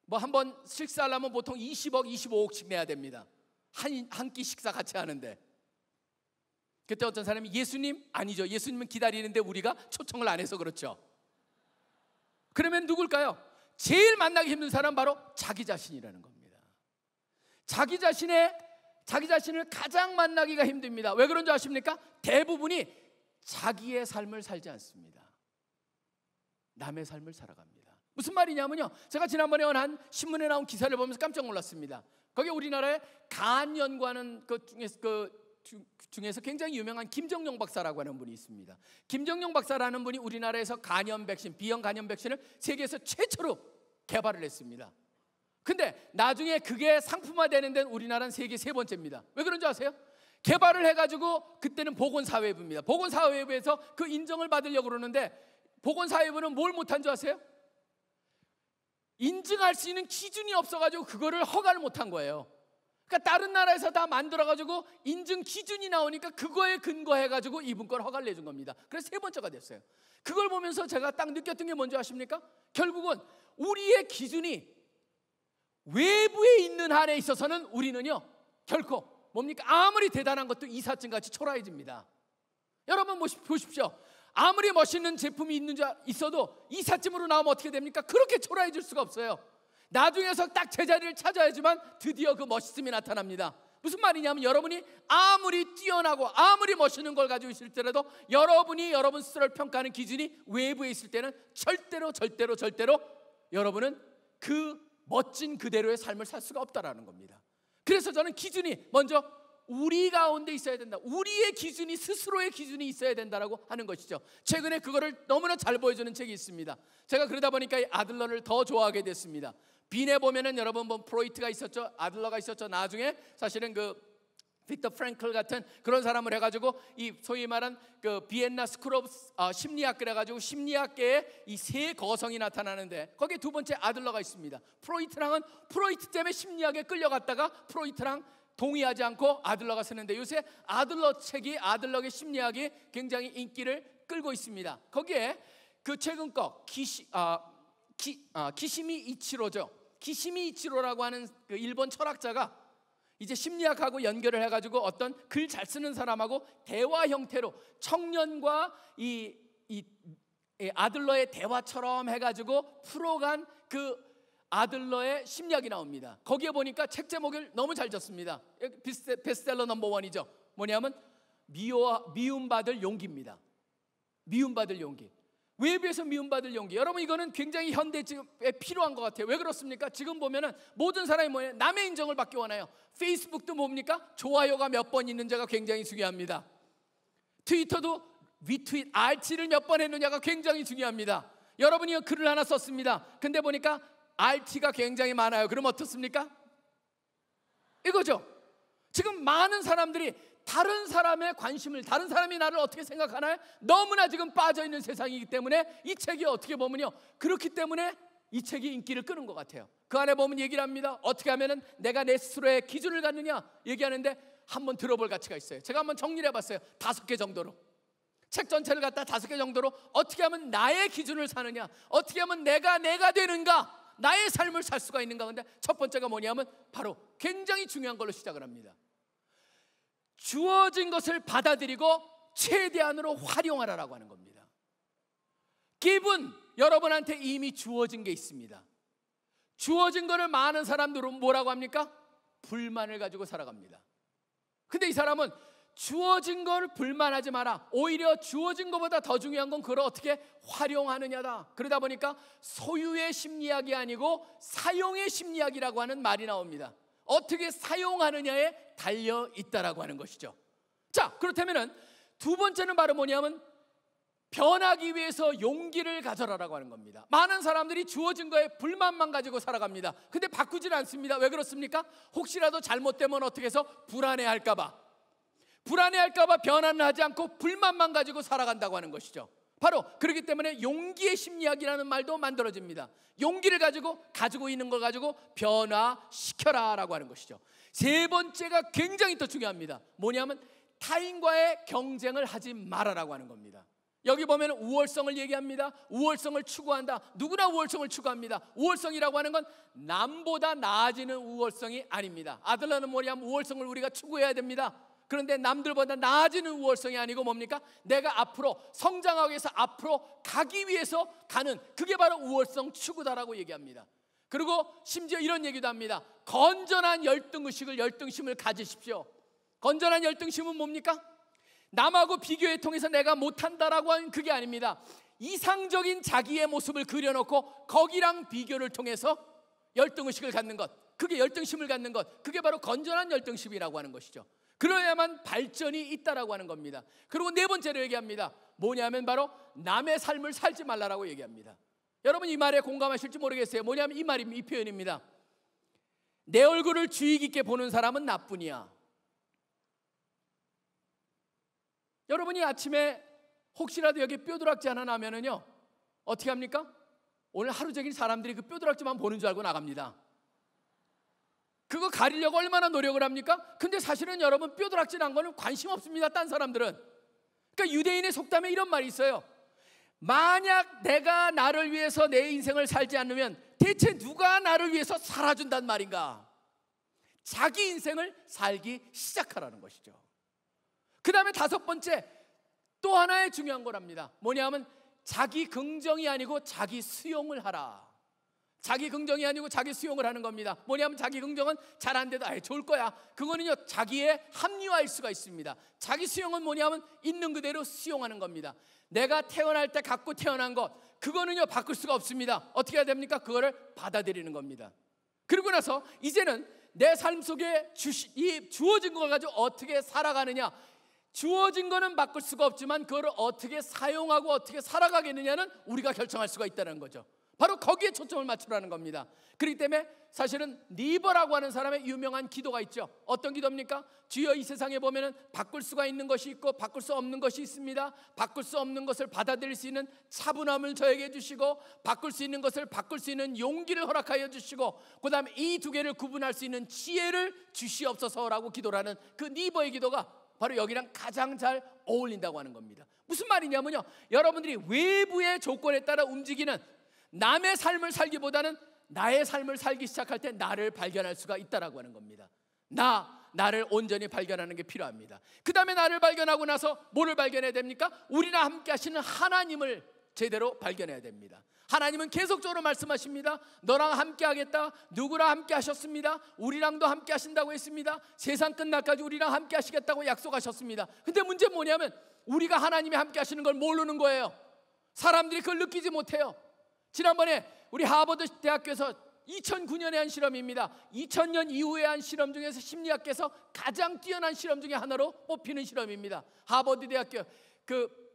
뭐한번 식사하려면 보통 20억, 25억씩 내야 됩니다. 한, 한 끼 식사 같이 하는데. 그때 어떤 사람이 예수님? 아니죠. 예수님은 기다리는데 우리가 초청을 안 해서 그렇죠. 그러면 누굴까요? 제일 만나기 힘든 사람 바로 자기 자신이라는 겁니다. 자기 자신의 자기 자신을 가장 만나기가 힘듭니다. 왜 그런지 아십니까? 대부분이 자기의 삶을 살지 않습니다. 남의 삶을 살아갑니다. 무슨 말이냐면요. 제가 지난번에 한 신문에 나온 기사를 보면서 깜짝 놀랐습니다. 거기 우리나라에 간연구하는 그 중에서 그 중에서 굉장히 유명한 김정용 박사라고 하는 분이 있습니다. 김정용 박사라는 분이 우리나라에서 간염 백신, 비형 간염 백신을 세계에서 최초로 개발을 했습니다. 근데 나중에 그게 상품화되는 데는 우리나라는 세계 세 번째입니다. 왜 그런지 아세요? 개발을 해가지고 그때는 보건사회부입니다. 보건사회부에서 그 인정을 받으려고 그러는데 보건사회부는 뭘 못한 줄 아세요? 인증할 수 있는 기준이 없어가지고 그거를 허가를 못한 거예요. 그러니까 다른 나라에서 다 만들어가지고 인증 기준이 나오니까 그거에 근거해가지고 이분 걸 허가를 내준 겁니다. 그래서 세 번째가 됐어요. 그걸 보면서 제가 딱 느꼈던 게 뭔지 아십니까? 결국은 우리의 기준이 외부에 있는 한에 있어서는 우리는요, 결코 뭡니까? 아무리 대단한 것도 이삿짐 같이 초라해집니다. 여러분 보십시오. 아무리 멋있는 제품이 있는 자 있어도 이삿짐으로 나오면 어떻게 됩니까? 그렇게 초라해질 수가 없어요. 나중에서 딱 제자리를 찾아야지만 드디어 그 멋있음이 나타납니다. 무슨 말이냐면 여러분이 아무리 뛰어나고 아무리 멋있는 걸 가지고 있을때라도 여러분이 여러분 스스로를 평가하는 기준이 외부에 있을 때는 절대로 절대로 절대로 여러분은 그 멋진 그대로의 삶을 살 수가 없다라는 겁니다. 그래서 저는 기준이 먼저 우리 가운데 있어야 된다. 우리의 기준이 스스로의 기준이 있어야 된다라고 하는 것이죠. 최근에 그거를 너무나 잘 보여주는 책이 있습니다. 제가 그러다 보니까 이 아들러를 더 좋아하게 됐습니다. 빈에 보면은 여러분 뭐 프로이트가 있었죠. 아들러가 있었죠. 나중에 사실은 그 빅터 프랭클 같은 그런 사람을 해가지고 이 소위 말한 그 비엔나 스크오스 어, 아, 심리학 그래가지고 심리학계에 이 세 거성이 나타나는데 거기에 두 번째 아들러가 있습니다. 프로이트랑은 프로이트 때문에 심리학에 끌려갔다가 프로이트랑 동의하지 않고 아들러가 쓰는데 요새 아들러 책이 아들러의 심리학이 굉장히 인기를 끌고 있습니다. 거기에 그 최근 거 기시 아 기, 아, 기시미 이치로죠. 기시미 이치로라고 하는 그 일본 철학자가 이제 심리학하고 연결을 해가지고 어떤 글 잘 쓰는 사람하고 대화 형태로 청년과 이, 이, 이 아들러의 대화처럼 해가지고 풀어간 그 아들러의 심리학이 나옵니다. 거기에 보니까 책 제목을 너무 잘 졌습니다. 베스트셀러 넘버 원이죠. 뭐냐면 미워, 미움받을 용기입니다. 미움받을 용기. 외부에서 미움받을 용기. 여러분 이거는 굉장히 현대 지금에 필요한 것 같아요. 왜 그렇습니까? 지금 보면은 모든 사람이 뭐예요 남의 인정을 받기 원해요. 페이스북도 뭡니까? 좋아요가 몇 번 있는지가 굉장히 중요합니다. 트위터도 위트윗 알치를 몇 번 했느냐가 굉장히 중요합니다. 여러분이 글을 하나 썼습니다. 근데 보니까 알치가 굉장히 많아요. 그럼 어떻습니까? 이거죠. 지금 많은 사람들이 다른 사람의 관심을 다른 사람이 나를 어떻게 생각하나요? 너무나 지금 빠져 있는 세상이기 때문에 이 책이 어떻게 보면요 그렇기 때문에 이 책이 인기를 끄는 것 같아요. 그 안에 보면 얘기를 합니다. 어떻게 하면은 내가 내 스스로의 기준을 갖느냐 얘기하는데 한번 들어볼 가치가 있어요. 제가 한번 정리를 해봤어요. 다섯 개 정도로. 책 전체를 갖다 다섯 개 정도로 어떻게 하면 나의 기준을 사느냐, 어떻게 하면 내가 내가 되는가, 나의 삶을 살 수가 있는가. 근데 첫 번째가 뭐냐면 바로 굉장히 중요한 걸로 시작을 합니다. 주어진 것을 받아들이고 최대한으로 활용하라라고 하는 겁니다. 기분 여러분한테 이미 주어진 게 있습니다. 주어진 거를 많은 사람들은 뭐라고 합니까? 불만을 가지고 살아갑니다. 근데 이 사람은 주어진 걸 불만하지 마라. 오히려 주어진 것보다 더 중요한 건 그걸 어떻게 활용하느냐다. 그러다 보니까 소유의 심리학이 아니고 사용의 심리학이라고 하는 말이 나옵니다. 어떻게 사용하느냐에 달려 있다라고 하는 것이죠. 자, 그렇다면은 두 번째는 바로 뭐냐면 변하기 위해서 용기를 가져라라고 하는 겁니다. 많은 사람들이 주어진 거에 불만만 가지고 살아갑니다. 근데 바꾸질 않습니다. 왜 그렇습니까? 혹시라도 잘못되면 어떻게 해서 불안해할까봐. 불안해할까봐 변화는 하지 않고 불만만 가지고 살아간다고 하는 것이죠. 바로 그렇기 때문에 용기의 심리학이라는 말도 만들어집니다. 용기를 가지고 가지고 있는 걸 가지고 변화시켜라라고 하는 것이죠. 세 번째가 굉장히 또 중요합니다. 뭐냐면 타인과의 경쟁을 하지 말아라고 하는 겁니다. 여기 보면 우월성을 얘기합니다. 우월성을 추구한다. 누구나 우월성을 추구합니다. 우월성이라고 하는 건 남보다 나아지는 우월성이 아닙니다. 아들라는 뭐냐면 우월성을 우리가 추구해야 됩니다. 그런데 남들보다 나아지는 우월성이 아니고 뭡니까? 내가 앞으로 성장하기 위해서 앞으로 가기 위해서 가는 그게 바로 우월성 추구다라고 얘기합니다. 그리고 심지어 이런 얘기도 합니다. 건전한 열등의식을 열등심을 가지십시오. 건전한 열등심은 뭡니까? 남하고 비교해 통해서 내가 못한다라고 하는 그게 아닙니다. 이상적인 자기의 모습을 그려놓고 거기랑 비교를 통해서 열등의식을 갖는 것. 그게 열등심을 갖는 것. 그게 바로 건전한 열등심이라고 하는 것이죠. 그래야만 발전이 있다라고 하는 겁니다. 그리고 네 번째로 얘기합니다. 뭐냐면 바로 남의 삶을 살지 말라라고 얘기합니다. 여러분 이 말에 공감하실지 모르겠어요. 뭐냐면 이 말이 이 표현입니다. 내 얼굴을 주의 깊게 보는 사람은 나뿐이야. 여러분이 아침에 혹시라도 여기 뾰드락지 하나 나면은요 어떻게 합니까? 오늘 하루 종일 사람들이 그뾰드락지만 보는 줄 알고 나갑니다. 그거 가리려고 얼마나 노력을 합니까? 근데 사실은 여러분 뼈도락질한 거는 관심 없습니다. 딴 사람들은. 그러니까 유대인의 속담에 이런 말이 있어요. 만약 내가 나를 위해서 내 인생을 살지 않으면 대체 누가 나를 위해서 살아준단 말인가? 자기 인생을 살기 시작하라는 것이죠. 그 다음에 다섯 번째 또 하나의 중요한 거랍니다. 뭐냐 하면 자기 긍정이 아니고 자기 수용을 하라. 자기 긍정이 아니고 자기 수용을 하는 겁니다. 뭐냐면 자기 긍정은 잘 안 돼도 아예 좋을 거야. 그거는요 자기의 합리화일 수가 있습니다. 자기 수용은 뭐냐면 있는 그대로 수용하는 겁니다. 내가 태어날 때 갖고 태어난 것 그거는요 바꿀 수가 없습니다. 어떻게 해야 됩니까? 그거를 받아들이는 겁니다. 그리고 나서 이제는 내 삶 속에 주시, 이 주어진 걸 가지고 어떻게 살아가느냐 주어진 거는 바꿀 수가 없지만 그거를 어떻게 사용하고 어떻게 살아가겠느냐는 우리가 결정할 수가 있다는 거죠. 바로 거기에 초점을 맞추라는 겁니다. 그렇기 때문에 사실은 리버라고 하는 사람의 유명한 기도가 있죠. 어떤 기도입니까? 주여 이 세상에 보면은 바꿀 수가 있는 것이 있고 바꿀 수 없는 것이 있습니다. 바꿀 수 없는 것을 받아들일 수 있는 차분함을 저에게 주시고 바꿀 수 있는 것을 바꿀 수 있는 용기를 허락하여 주시고 그다음에 이 두 개를 구분할 수 있는 지혜를 주시옵소서라고 기도하는 그 리버의 기도가 바로 여기랑 가장 잘 어울린다고 하는 겁니다. 무슨 말이냐면요. 여러분들이 외부의 조건에 따라 움직이는 남의 삶을 살기보다는 나의 삶을 살기 시작할 때 나를 발견할 수가 있다라고 하는 겁니다. 나 나를 온전히 발견하는 게 필요합니다. 그 다음에 나를 발견하고 나서 뭐를 발견해야 됩니까? 우리랑 함께 하시는 하나님을 제대로 발견해야 됩니다. 하나님은 계속적으로 말씀하십니다. 너랑 함께 하겠다. 누구랑 함께 하셨습니다. 우리랑도 함께 하신다고 했습니다. 세상 끝날까지 우리랑 함께 하시겠다고 약속하셨습니다. 근데 문제 뭐냐면 우리가 하나님이 함께 하시는 걸 모르는 거예요. 사람들이 그걸 느끼지 못해요. 지난번에 우리 하버드 대학교에서 2009년에 한 실험입니다. 2000년 이후에 한 실험 중에서 심리학에서 가장 뛰어난 실험 중에 하나로 뽑히는 실험입니다. 하버드 대학교 그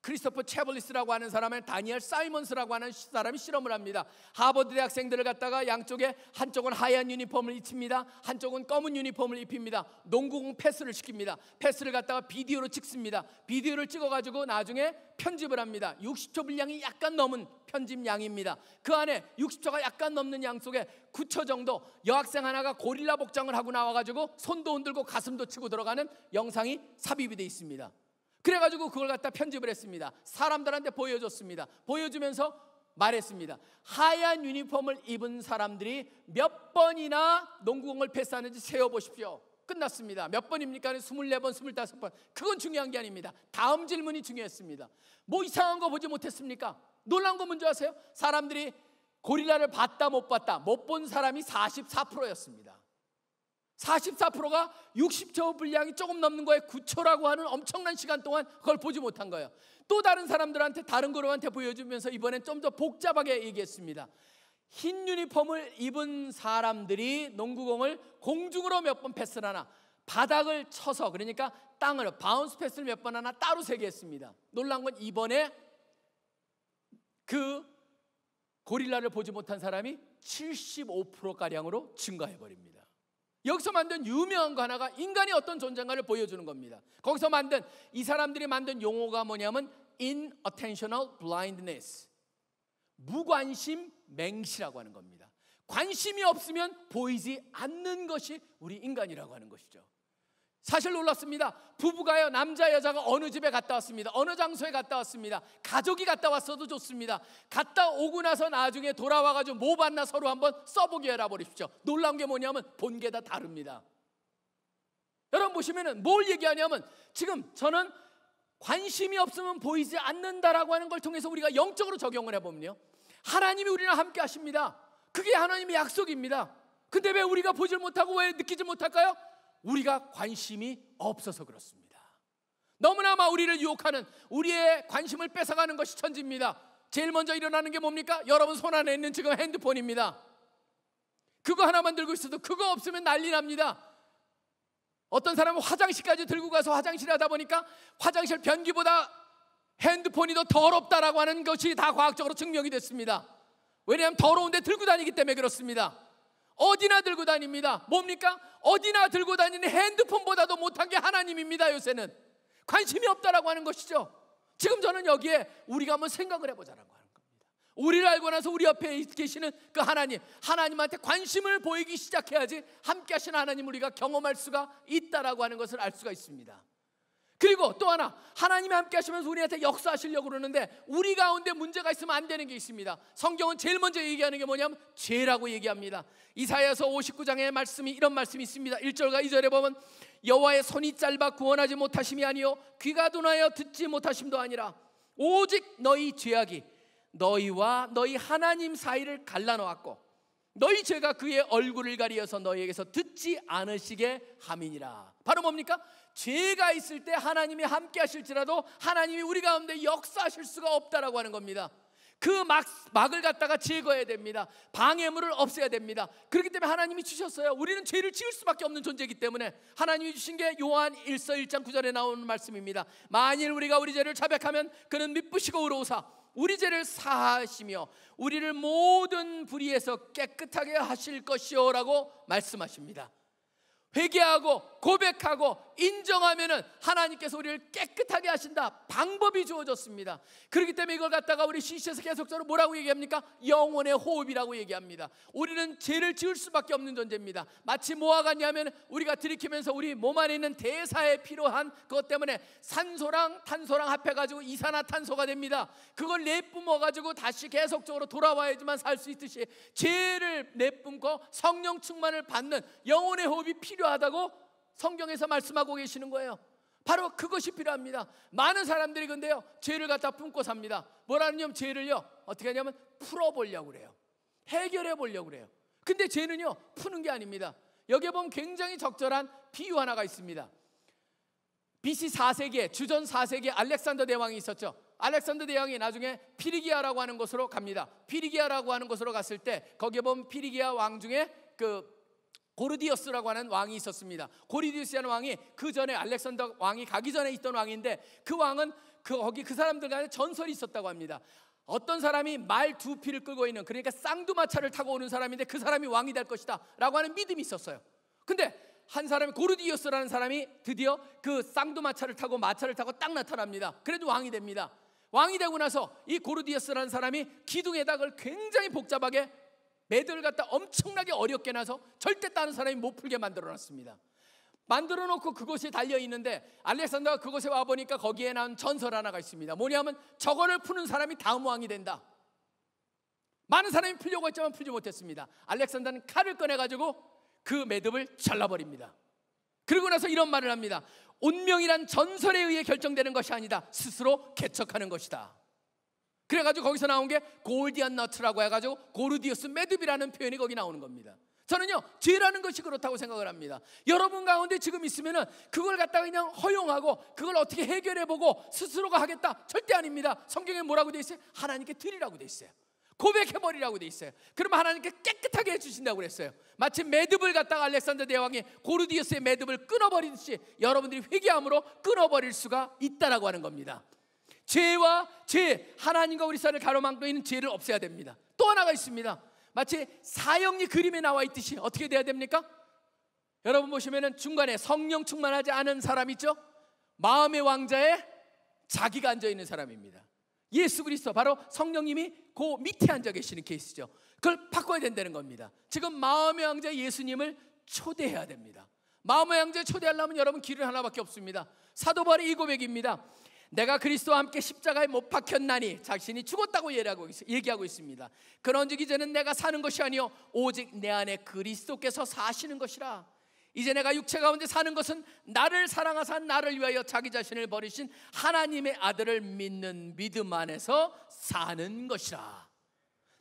크리스토퍼 채블리스라고 하는 사람은 다니엘 사이먼스라고 하는 사람이 실험을 합니다. 하버드 대학생들을 갖다가 양쪽에 한쪽은 하얀 유니폼을 입힙니다. 한쪽은 검은 유니폼을 입힙니다. 농구공 패스를 시킵니다. 패스를 갖다가 비디오로 찍습니다. 비디오를 찍어가지고 나중에 편집을 합니다. 60초 분량이 약간 넘은 편집 양입니다. 그 안에 60초가 약간 넘는 양 속에 9초 정도 여학생 하나가 고릴라 복장을 하고 나와가지고 손도 흔들고 가슴도 치고 들어가는 영상이 삽입이 돼 있습니다. 그래가지고 그걸 갖다 편집을 했습니다. 사람들한테 보여줬습니다. 보여주면서 말했습니다. 하얀 유니폼을 입은 사람들이 몇 번이나 농구공을 패스하는지 세어보십시오. 끝났습니다. 몇 번입니까? 24번, 25번. 그건 중요한 게 아닙니다. 다음 질문이 중요했습니다. 뭐 이상한 거 보지 못했습니까? 놀란 거 뭔지 아세요? 사람들이 고릴라를 봤다 못 봤다 못 본 사람이 44%였습니다. 44%가 60초 분량이 조금 넘는 거에 9초라고 하는 엄청난 시간 동안 그걸 보지 못한 거예요. 또 다른 사람들한테 다른 그룹한테 보여주면서 이번엔 좀 더 복잡하게 얘기했습니다. 흰 유니폼을 입은 사람들이 농구공을 공중으로 몇 번 패스를 하나 바닥을 쳐서 그러니까 땅을 바운스 패스를 몇 번 하나 따로 세게 했습니다. 놀란 건 이번에 그 고릴라를 보지 못한 사람이 75% 가량으로 증가해 버립니다. 여기서 만든 유명한 거 하나가 인간이 어떤 존재인가를 보여주는 겁니다. 거기서 만든 이 사람들이 만든 용어가 뭐냐면 inattentional blindness. 무관심 맹시라고 하는 겁니다. 관심이 없으면 보이지 않는 것이 우리 인간이라고 하는 것이죠. 사실 놀랐습니다. 부부가요, 남자, 여자가 어느 집에 갔다 왔습니다. 어느 장소에 갔다 왔습니다. 가족이 갔다 왔어도 좋습니다. 갔다 오고 나서 나중에 돌아와가지고 뭐 봤나 서로 한번 써보게 해라버리십시오. 놀라운 게 뭐냐면 본 게 다 다릅니다. 여러분 보시면은 뭘 얘기하냐면 지금 저는 관심이 없으면 보이지 않는다라고 하는 걸 통해서 우리가 영적으로 적용을 해보면요. 하나님이 우리랑 함께 하십니다. 그게 하나님의 약속입니다. 근데 왜 우리가 보질 못하고 왜 느끼지 못할까요? 우리가 관심이 없어서 그렇습니다. 너무나마 우리를 유혹하는 우리의 관심을 뺏어가는 것이 천지입니다. 제일 먼저 일어나는 게 뭡니까? 여러분 손 안에 있는 지금 핸드폰입니다. 그거 하나만 들고 있어도 그거 없으면 난리 납니다. 어떤 사람은 화장실까지 들고 가서 화장실 하다 보니까 화장실 변기보다 핸드폰이 더 더럽다라고 하는 것이 다 과학적으로 증명이 됐습니다. 왜냐하면 더러운데 들고 다니기 때문에 그렇습니다. 어디나 들고 다닙니다. 뭡니까? 어디나 들고 다니는 핸드폰보다도 못한 게 하나님입니다. 요새는 관심이 없다라고 하는 것이죠. 지금 저는 여기에 우리가 한번 생각을 해보자라고 하는 겁니다. 우리를 알고 나서 우리 옆에 계시는 그 하나님, 하나님한테 관심을 보이기 시작해야지 함께하신 하나님 우리가 경험할 수가 있다라고 하는 것을 알 수가 있습니다. 그리고 또 하나 하나님이 함께 하시면서 우리한테 역사하시려고 그러는데 우리 가운데 문제가 있으면 안 되는 게 있습니다. 성경은 제일 먼저 얘기하는 게 뭐냐면 죄라고 얘기합니다. 이사야서 59장의 말씀이 이런 말씀이 있습니다. 1절과 2절에 보면 여호와의 손이 짧아 구원하지 못하심이 아니요 귀가 둔하여 듣지 못하심도 아니라 오직 너희 죄악이 너희와 너희 하나님 사이를 갈라놓았고 너희 죄가 그의 얼굴을 가리어서 너희에게서 듣지 않으시게 함이니라. 바로 뭡니까? 죄가 있을 때 하나님이 함께 하실지라도 하나님이 우리 가운데 역사하실 수가 없다라고 하는 겁니다. 그 막, 막을 갖다가 제거해야 됩니다. 방해물을 없애야 됩니다. 그렇기 때문에 하나님이 주셨어요. 우리는 죄를 지을 수밖에 없는 존재이기 때문에 하나님이 주신 게 요한 1서 1장 9절에 나오는 말씀입니다. 만일 우리가 우리 죄를 자백하면 그는 미쁘시고 의로우사 우리 죄를 사하시며 우리를 모든 불의에서 깨끗하게 하실 것이오라고 말씀하십니다. 회개하고 고백하고 인정하면은 하나님께서 우리를 깨끗하게 하신다. 방법이 주어졌습니다. 그렇기 때문에 이걸 갖다가 우리 시시에서 계속적으로 뭐라고 얘기합니까? 영혼의 호흡이라고 얘기합니다. 우리는 죄를 지을 수밖에 없는 존재입니다. 마치 뭐와 같냐면 우리가 들이키면서 우리 몸 안에 있는 대사에 필요한 그것 때문에 산소랑 탄소랑 합해가지고 이산화탄소가 됩니다. 그걸 내뿜어가지고 다시 계속적으로 돌아와야지만 살 수 있듯이 죄를 내뿜고 성령 충만을 받는 영혼의 호흡이 필요하다고 성경에서 말씀하고 계시는 거예요. 바로 그것이 필요합니다. 많은 사람들이 근데요, 죄를 갖다 품고 삽니다. 뭐라는요? 죄를요, 어떻게 하냐면 풀어보려고 그래요. 해결해 보려고 그래요. 근데 죄는요, 푸는 게 아닙니다. 여기에 보면 굉장히 적절한 비유 하나가 있습니다. BC 4세기에, 주전 4세기에 알렉산더 대왕이 있었죠. 알렉산더 대왕이 나중에 피리기아라고 하는 곳으로 갑니다. 피리기아라고 하는 곳으로 갔을 때, 거기에 보면 피리기아 왕 중에 그 고르디어스라고 하는 왕이 있었습니다. 고르디우스라는 왕이 그 전에 알렉산더 왕이 가기 전에 있던 왕인데 그 왕은 그 거기 그 사람들 간에 전설이 있었다고 합니다. 어떤 사람이 말두 피를 끌고 있는 그러니까 쌍두마차를 타고 오는 사람인데 그 사람이 왕이 될 것이다라고 하는 믿음이 있었어요. 근데 한 사람이 고르디우스라는 사람이 드디어 그 쌍두마차를 타고 마차를 타고 딱 나타납니다. 그래도 왕이 됩니다. 왕이 되고 나서 이 고르디우스라는 사람이 기둥에다 그걸 굉장히 복잡하게 매듭을 갖다 엄청나게 어렵게 나서 절대 다른 사람이 못 풀게 만들어 놨습니다. 만들어 놓고 그곳에 달려 있는데 알렉산더가 그곳에 와 보니까 거기에 나온 전설 하나가 있습니다. 뭐냐면 저거를 푸는 사람이 다음 왕이 된다. 많은 사람이 풀려고 했지만 풀지 못했습니다. 알렉산더는 칼을 꺼내 가지고 그 매듭을 잘라버립니다. 그리고 나서 이런 말을 합니다. 운명이란 전설에 의해 결정되는 것이 아니다. 스스로 개척하는 것이다. 그래가지고 거기서 나온 게 골디안 너트라고 해가지고 고르디우스 매듭이라는 표현이 거기 나오는 겁니다. 저는요 죄라는 것이 그렇다고 생각을 합니다. 여러분 가운데 지금 있으면은 그걸 갖다가 그냥 허용하고 그걸 어떻게 해결해 보고 스스로가 하겠다 절대 아닙니다. 성경에 뭐라고 돼 있어요? 하나님께 드리라고 돼 있어요. 고백해 버리라고 돼 있어요. 그러면 하나님께 깨끗하게 해 주신다고 그랬어요. 마치 매듭을 갖다가 알렉산더 대왕이 고르디우스의 매듭을 끊어 버린듯이 여러분들이 회개함으로 끊어 버릴 수가 있다라고 하는 겁니다. 죄와 죄, 하나님과 우리 사이를 가로막고 있는 죄를 없애야 됩니다. 또 하나가 있습니다. 마치 사형리 그림에 나와 있듯이 어떻게 돼야 됩니까? 여러분 보시면은 중간에 성령 충만하지 않은 사람 있죠? 마음의 왕자에 자기가 앉아 있는 사람입니다. 예수 그리스도 바로 성령님이 그 밑에 앉아 계시는 케이스죠. 그걸 바꿔야 된다는 겁니다. 지금 마음의 왕자 예수님을 초대해야 됩니다. 마음의 왕자 초대하려면 여러분 길은 하나밖에 없습니다. 사도 바울의 이 고백입니다. 내가 그리스도와 함께 십자가에 못 박혔나니 자신이 죽었다고 얘기하고 있습니다. 그런즉 이제는 내가 사는 것이 아니요 오직 내 안에 그리스도께서 사시는 것이라. 이제 내가 육체 가운데 사는 것은 나를 사랑하사 나를 위하여 자기 자신을 버리신 하나님의 아들을 믿는 믿음 안에서 사는 것이라.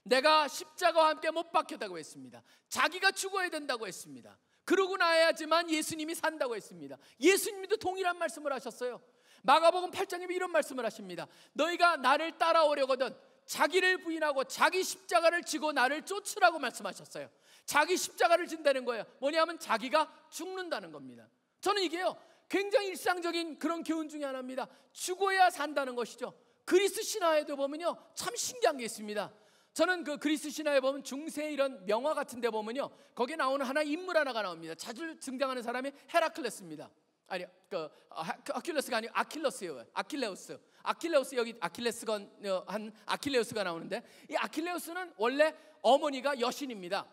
내가 십자가와 함께 못 박혔다고 했습니다. 자기가 죽어야 된다고 했습니다. 그러고 나야지만 예수님이 산다고 했습니다. 예수님도 동일한 말씀을 하셨어요. 마가복음 8장에 이런 말씀을 하십니다. 너희가 나를 따라오려거든 자기를 부인하고 자기 십자가를 지고 나를 쫓으라고 말씀하셨어요. 자기 십자가를 진다는 거예요. 뭐냐면 자기가 죽는다는 겁니다. 저는 이게요. 굉장히 일상적인 그런 교훈 중에 하나입니다. 죽어야 산다는 것이죠. 그리스 신화에도 보면요. 참 신기한 게 있습니다. 저는 그 그리스 신화에 보면 중세 이런 명화 같은 데 보면요. 거기에 나오는 하나 인물 하나가 나옵니다. 자주 등장하는 사람이 헤라클레스입니다. 아니 그 아큘러스가 그 아니고 아킬러스예요. 아킬레우스. 아킬레우스 여기 아킬레스건 어, 한 아킬레우스가 나오는데 이 아킬레우스는 원래 어머니가 여신입니다.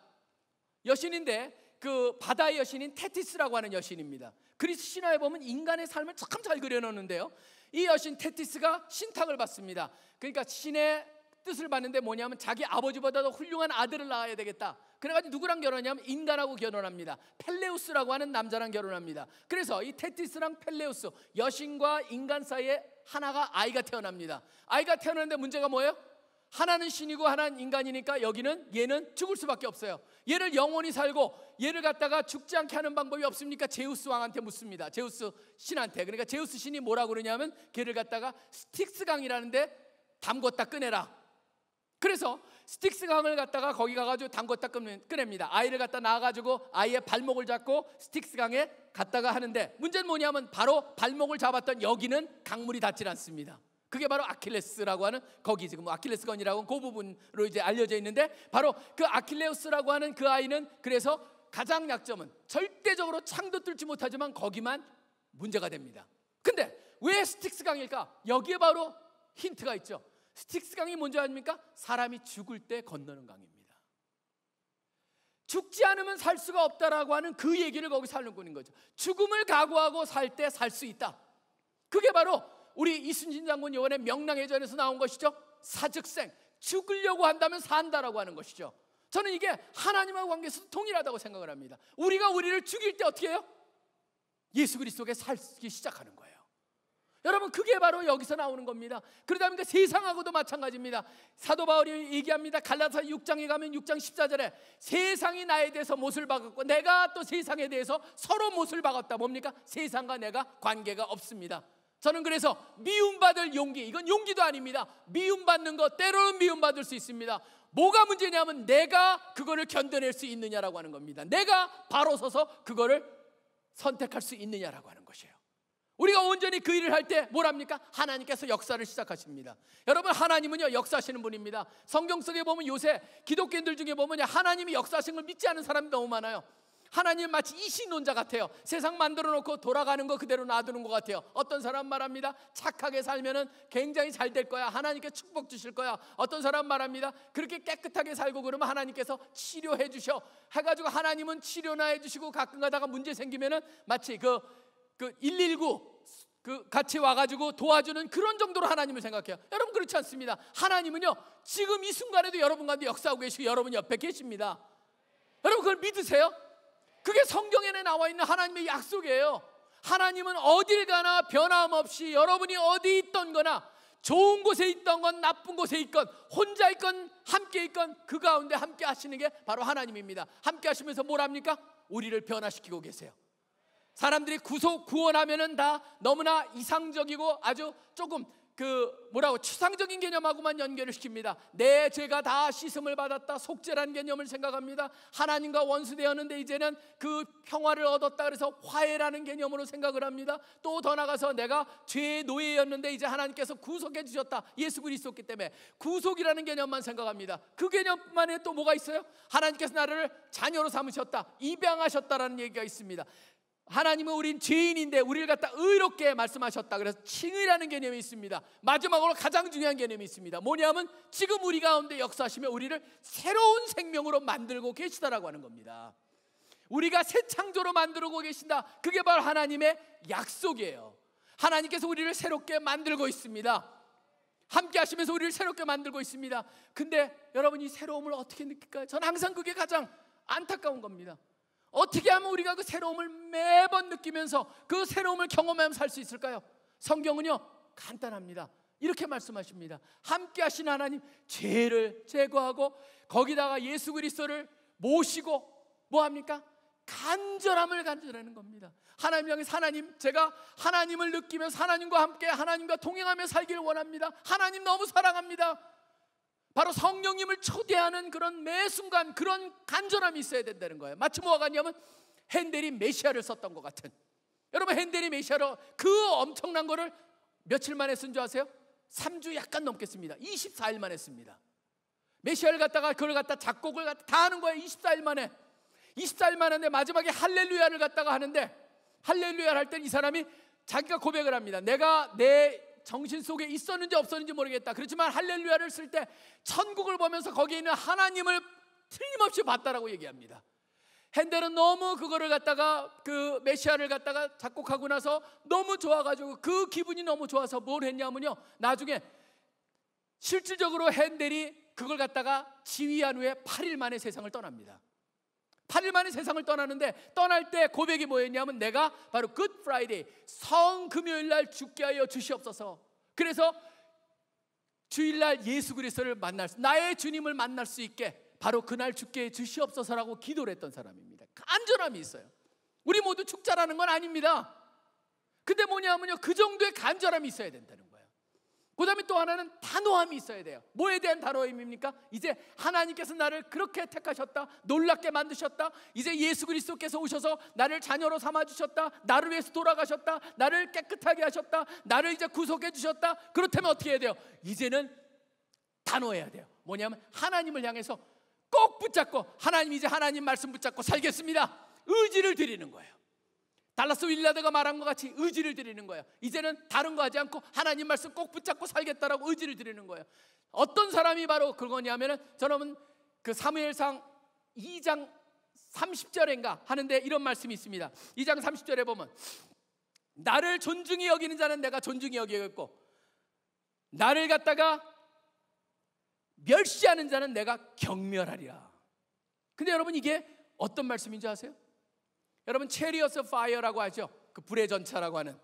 여신인데 그 바다의 여신인 테티스라고 하는 여신입니다. 그리스 신화에 보면 인간의 삶을 참 잘 그려놓는데요. 이 여신 테티스가 신탁을 받습니다. 그러니까 신의 뜻을 봤는데 뭐냐면 자기 아버지보다도 훌륭한 아들을 낳아야 되겠다. 그래가지고 누구랑 결혼하냐면 인간하고 결혼합니다. 펠레우스라고 하는 남자랑 결혼합니다. 그래서 이 테티스랑 펠레우스 여신과 인간 사이에 하나가 아이가 태어납니다. 아이가 태어났는데 문제가 뭐예요? 하나는 신이고 하나는 인간이니까 여기는 얘는 죽을 수밖에 없어요. 얘를 영원히 살고 얘를 갖다가 죽지 않게 하는 방법이 없습니까? 제우스 왕한테 묻습니다. 제우스 신한테. 그러니까 제우스 신이 뭐라고 그러냐면 걔를 갖다가 스틱스 강이라는데 담궜다 꺼내라. 그래서 스틱스 강을 갔다가 거기 가가지고 담궜다 꺼냅니다. 아이를 갖다 놔가지고 아이의 발목을 잡고 스틱스 강에 갔다가 하는데 문제는 뭐냐면 바로 발목을 잡았던 여기는 강물이 닿질 않습니다. 그게 바로 아킬레스라고 하는 거기 지금 뭐 아킬레스건이라고 하는 그 부분으로 이제 알려져 있는데 바로 그 아킬레우스라고 하는 그 아이는 그래서 가장 약점은 절대적으로 창도 뚫지 못하지만 거기만 문제가 됩니다. 근데 왜 스틱스 강일까? 여기에 바로 힌트가 있죠. 스틱스 강이 뭔지 아십니까? 사람이 죽을 때 건너는 강입니다. 죽지 않으면 살 수가 없다라고 하는 그 얘기를 거기서 하는 거는 거죠. 죽음을 각오하고 살 때 살 수 있다. 그게 바로 우리 이순신 장군 요원의 명랑해전에서 나온 것이죠. 사즉생 죽으려고 한다면 산다라고 하는 것이죠. 저는 이게 하나님과 관계에서 동일하다고 생각을 합니다. 우리가 우리를 죽일 때 어떻게 해요? 예수 그리스도에 살기 시작하는 거예요. 여러분 그게 바로 여기서 나오는 겁니다. 그러다 보니까 세상하고도 마찬가지입니다. 사도 바울이 얘기합니다. 갈라사 6장에 가면 6장 14절에 세상이 나에 대해서 못을 박았고 내가 또 세상에 대해서 서로 못을 박았다. 뭡니까? 세상과 내가 관계가 없습니다. 저는 그래서 미움받을 용기, 이건 용기도 아닙니다. 미움받는 것, 때로는 미움받을 수 있습니다. 뭐가 문제냐면 내가 그거를 견뎌낼 수 있느냐라고 하는 겁니다. 내가 바로 서서 그거를 선택할 수 있느냐라고 하는 것이에요. 우리가 온전히 그 일을 할 때 뭘 합니까? 하나님께서 역사를 시작하십니다. 여러분 하나님은요 역사하시는 분입니다. 성경 속에 보면 요새 기독교인들 중에 보면 하나님이 역사하신 걸 믿지 않는 사람이 너무 많아요. 하나님 마치 이신론자 같아요. 세상 만들어 놓고 돌아가는 거 그대로 놔두는 것 같아요. 어떤 사람 말합니다. 착하게 살면은 굉장히 잘 될 거야. 하나님께 축복 주실 거야. 어떤 사람 말합니다. 그렇게 깨끗하게 살고 그러면 하나님께서 치료해 주셔. 해가지고 하나님은 치료나 해주시고 가끔 가다가 문제 생기면은 마치 그그 119, 그 같이 와가지고 도와주는 그런 정도로 하나님을 생각해요. 여러분 그렇지 않습니다. 하나님은요 지금 이 순간에도 여러분 과운데 역사하고 계시고 여러분 옆에 계십니다. 여러분 그걸 믿으세요? 그게 성경에 나와 있는 하나님의 약속이에요. 하나님은 어딜 가나 변함없이 여러분이 어디 있던 거나 좋은 곳에 있던 건 나쁜 곳에 있건 혼자 있건 함께 있건 그 가운데 함께 하시는 게 바로 하나님입니다. 함께 하시면서 뭘 합니까? 우리를 변화시키고 계세요. 사람들이 구속 구원하면은 다 너무나 이상적이고 아주 조금 그 뭐라고 추상적인 개념하고만 연결을 시킵니다. 내 죄가 다 씻음을 받았다. 속죄라는 개념을 생각합니다. 하나님과 원수되었는데 이제는 그 평화를 얻었다. 그래서 화해라는 개념으로 생각을 합니다. 또 더 나가서 내가 죄의 노예였는데 이제 하나님께서 구속해 주셨다. 예수 그리스도기 때문에 구속이라는 개념만 생각합니다. 그 개념만에 또 뭐가 있어요? 하나님께서 나를 자녀로 삼으셨다. 입양하셨다라는 얘기가 있습니다. 하나님은 우린 죄인인데 우리를 갖다 의롭게 말씀하셨다. 그래서 칭의라는 개념이 있습니다. 마지막으로 가장 중요한 개념이 있습니다. 뭐냐면 지금 우리 가운데 역사하시며 우리를 새로운 생명으로 만들고 계시다라고 하는 겁니다. 우리가 새 창조로 만들고 계신다. 그게 바로 하나님의 약속이에요. 하나님께서 우리를 새롭게 만들고 있습니다. 함께 하시면서 우리를 새롭게 만들고 있습니다. 근데 여러분 이 새로움을 어떻게 느낄까요? 저는 항상 그게 가장 안타까운 겁니다. 어떻게 하면 우리가 그 새로움을 매번 느끼면서 그 새로움을 경험하면서 살 수 있을까요? 성경은요, 간단합니다. 이렇게 말씀하십니다. 함께 하신 하나님, 죄를 제거하고 거기다가 예수 그리스도를 모시고 뭐 합니까? 간절함을 간절하는 겁니다. 하나님 향해 하나님, 제가 하나님을 느끼면서 하나님과 함께 하나님과 동행하며 살기를 원합니다. 하나님 너무 사랑합니다. 바로 성령님을 초대하는 그런 매 순간 그런 간절함이 있어야 된다는 거예요. 마치 뭐가 같냐면 핸델이 메시아를 썼던 것 같은. 여러분 핸델이 메시아로 그 엄청난 거를 며칠 만에 쓴 줄 아세요? 3주 약간 넘겠습니다. 24일 만에 씁니다. 메시아를 갖다가 그걸 갖다 작곡을 갖다 다 하는 거예요. 24일 만에. 24일 만에 마지막에 할렐루야를 갖다가 하는데 할렐루야를 할 때 이 사람이 자기가 고백을 합니다. 내가 내 정신 속에 있었는지 없었는지 모르겠다. 그렇지만 할렐루야를 쓸 때 천국을 보면서 거기에 있는 하나님을 틀림없이 봤다라고 얘기합니다. 핸델은 너무 그거를 갖다가 그 메시아를 갖다가 작곡하고 나서 너무 좋아가지고 그 기분이 너무 좋아서 뭘 했냐면요. 나중에 실질적으로 핸델이 그걸 갖다가 지휘한 후에 8일 만에 세상을 떠납니다. 8일 만에 세상을 떠나는데 떠날 때 고백이 뭐였냐면 내가 바로 굿 프라이데이 성 금요일 날 죽게 하여 주시옵소서. 그래서 주일날 예수 그리스도를 만날 수 나의 주님을 만날 수 있게 바로 그날 죽게 주시옵소서라고 기도를 했던 사람입니다. 간절함이 그 있어요. 우리 모두 죽자라는 건 아닙니다. 근데 뭐냐면요. 그 정도의 간절함이 있어야 된다는 거예요. 그 다음에 또 하나는 단호함이 있어야 돼요. 뭐에 대한 단호함입니까? 이제 하나님께서 나를 그렇게 택하셨다. 놀랍게 만드셨다. 이제 예수 그리스도께서 오셔서 나를 자녀로 삼아주셨다. 나를 위해서 돌아가셨다. 나를 깨끗하게 하셨다. 나를 이제 구속해 주셨다. 그렇다면 어떻게 해야 돼요? 이제는 단호해야 돼요. 뭐냐면 하나님을 향해서 꼭 붙잡고 하나님 이제 하나님 말씀 붙잡고 살겠습니다. 의지를 드리는 거예요. 달라스 윌라드가 말한 것 같이 의지를 드리는 거예요. 이제는 다른 거 하지 않고 하나님 말씀 꼭 붙잡고 살겠다라고 의지를 드리는 거예요. 어떤 사람이 바로 그거냐면은 저놈그 사무엘상 2장 30절인가 하는데 이런 말씀이 있습니다. 2장 30절에 보면 나를 존중히 여기는 자는 내가 존중히 여기겠고 나를 갖다가 멸시하는 자는 내가 경멸하리라. 근데 여러분 이게 어떤 말씀인지 아세요? 여러분 체리어스 파이어라고 하죠. 그 불의 전차라고 하는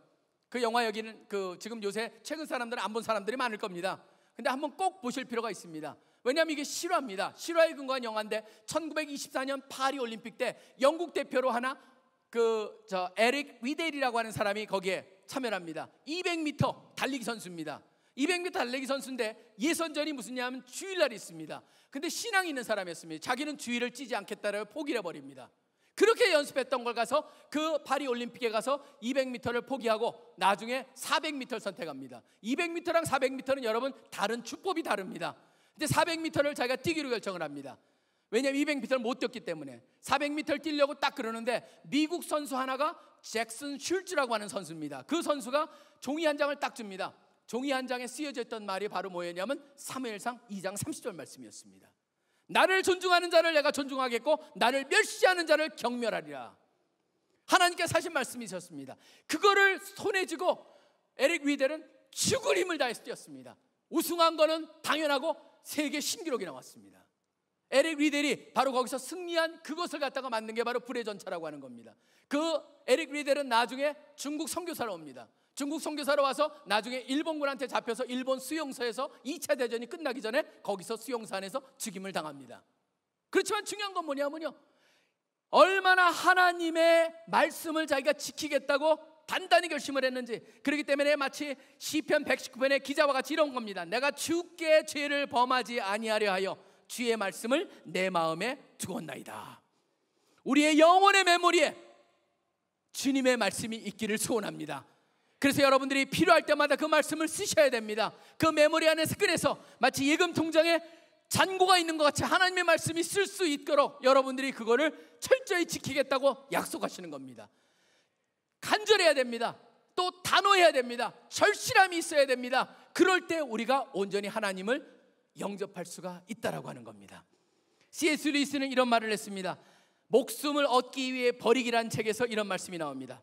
그 영화 여기는 그 지금 요새 최근 사람들은 안 본 사람들이 많을 겁니다. 근데 한번 꼭 보실 필요가 있습니다. 왜냐하면 이게 실화입니다. 실화에 근거한 영화인데 1924년 파리 올림픽 때 영국 대표로 하나 그 저 에릭 위델이라고 하는 사람이 거기에 참여합니다. 200m 달리기 선수입니다. 200m 달리기 선수인데 예선전이 무슨냐면 주일날 있습니다. 근데 신앙이 있는 사람이었습니다. 자기는 주일을 찌지 않겠다를 포기해 버립니다. 그렇게 연습했던 걸 가서 그 파리 올림픽에 가서 200m를 포기하고 나중에 400m를 선택합니다. 200m랑 400m는 여러분 다른 축법이 다릅니다. 근데 400m를 자기가 뛰기로 결정을 합니다. 왜냐면 200m를 못 뛰었기 때문에 400m를 뛰려고 딱 그러는데 미국 선수 하나가 잭슨 슐즈라고 하는 선수입니다. 그 선수가 종이 한 장을 딱 줍니다. 종이 한 장에 쓰여져 있던 말이 바로 뭐였냐면 3회엘상 2장 30절 말씀이었습니다. 나를 존중하는 자를 내가 존중하겠고 나를 멸시하는 자를 경멸하리라. 하나님께 사신 말씀이셨습니다. 그거를 손에 쥐고 에릭 위델은 죽을 힘을 다해서 뛰었습니다. 우승한 거는 당연하고 세계 신기록이 나왔습니다. 에릭 리델이 바로 거기서 승리한 그것을 갖다가 만든 게 바로 불의 전차라고 하는 겁니다. 그 에릭 리델은 나중에 중국 선교사로 옵니다. 중국 선교사로 와서 나중에 일본군한테 잡혀서 일본 수용소에서 2차 대전이 끝나기 전에 거기서 수용소 안에서 죽임을 당합니다. 그렇지만 중요한 건 뭐냐면요. 얼마나 하나님의 말씀을 자기가 지키겠다고 단단히 결심을 했는지 그렇기 때문에 마치 시편 119편의 기자와 같이 이런 겁니다. 내가 주께 죄를 범하지 아니하려 하여 주의 말씀을 내 마음에 두었나이다. 우리의 영혼의 메모리에 주님의 말씀이 있기를 소원합니다. 그래서 여러분들이 필요할 때마다 그 말씀을 쓰셔야 됩니다. 그 메모리 안에서 그래서 마치 예금 통장에 잔고가 있는 것 같이 하나님의 말씀이 쓸 수 있도록 여러분들이 그거를 철저히 지키겠다고 약속하시는 겁니다. 간절해야 됩니다. 또 단호해야 됩니다. 절실함이 있어야 됩니다. 그럴 때 우리가 온전히 하나님을 영접할 수가 있다라고 하는 겁니다. C.S. 루이스는 이런 말을 했습니다. 목숨을 얻기 위해 버리기란 책에서 이런 말씀이 나옵니다.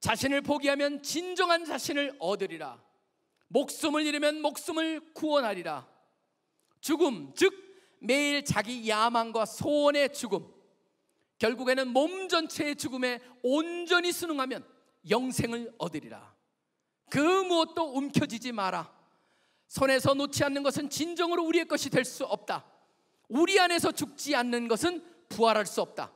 자신을 포기하면 진정한 자신을 얻으리라. 목숨을 잃으면 목숨을 구원하리라. 죽음, 즉 매일 자기 야망과 소원의 죽음, 결국에는 몸 전체의 죽음에 온전히 순응하면 영생을 얻으리라. 그 무엇도 움켜쥐지 마라. 손에서 놓지 않는 것은 진정으로 우리의 것이 될 수 없다. 우리 안에서 죽지 않는 것은 부활할 수 없다.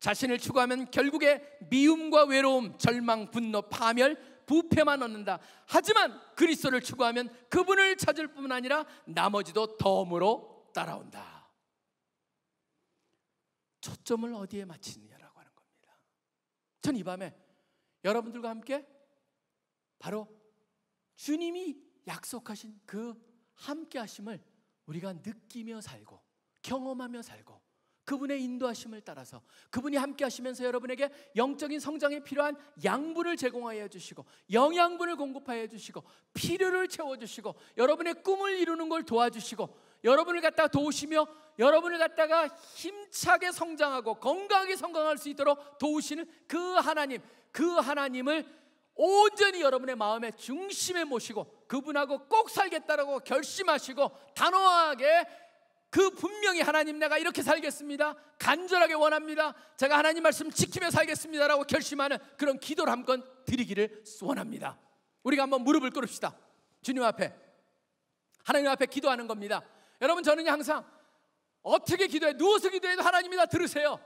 자신을 추구하면 결국에 미움과 외로움, 절망, 분노, 파멸, 부패만 얻는다. 하지만 그리스도를 추구하면 그분을 찾을 뿐만 아니라 나머지도 덤으로 따라온다. 초점을 어디에 맞추느냐라고 하는 겁니다. 전 이 밤에 여러분들과 함께 바로 주님이 약속하신 그 함께 하심을 우리가 느끼며 살고 경험하며 살고 그분의 인도하심을 따라서 그분이 함께 하시면서 여러분에게 영적인 성장에 필요한 양분을 제공하여 주시고 영양분을 공급하여 주시고 필요를 채워 주시고 여러분의 꿈을 이루는 걸 도와주시고 여러분을 갖다 도우시며 여러분을 갖다가 힘차게 성장하고 건강하게 성장할 수 있도록 도우시는 그 하나님 그 하나님을 온전히 여러분의 마음의 중심에 모시고 그분하고 꼭 살겠다라고 결심하시고 단호하게 그 분명히 하나님 내가 이렇게 살겠습니다. 간절하게 원합니다. 제가 하나님 말씀 지키며 살겠습니다라고 결심하는 그런 기도를 한번 드리기를 원합니다. 우리가 한번 무릎을 꿇읍시다. 주님 앞에 하나님 앞에 기도하는 겁니다. 여러분 저는 항상 어떻게 기도해 누워서 기도해도 하나님이 다 들으세요.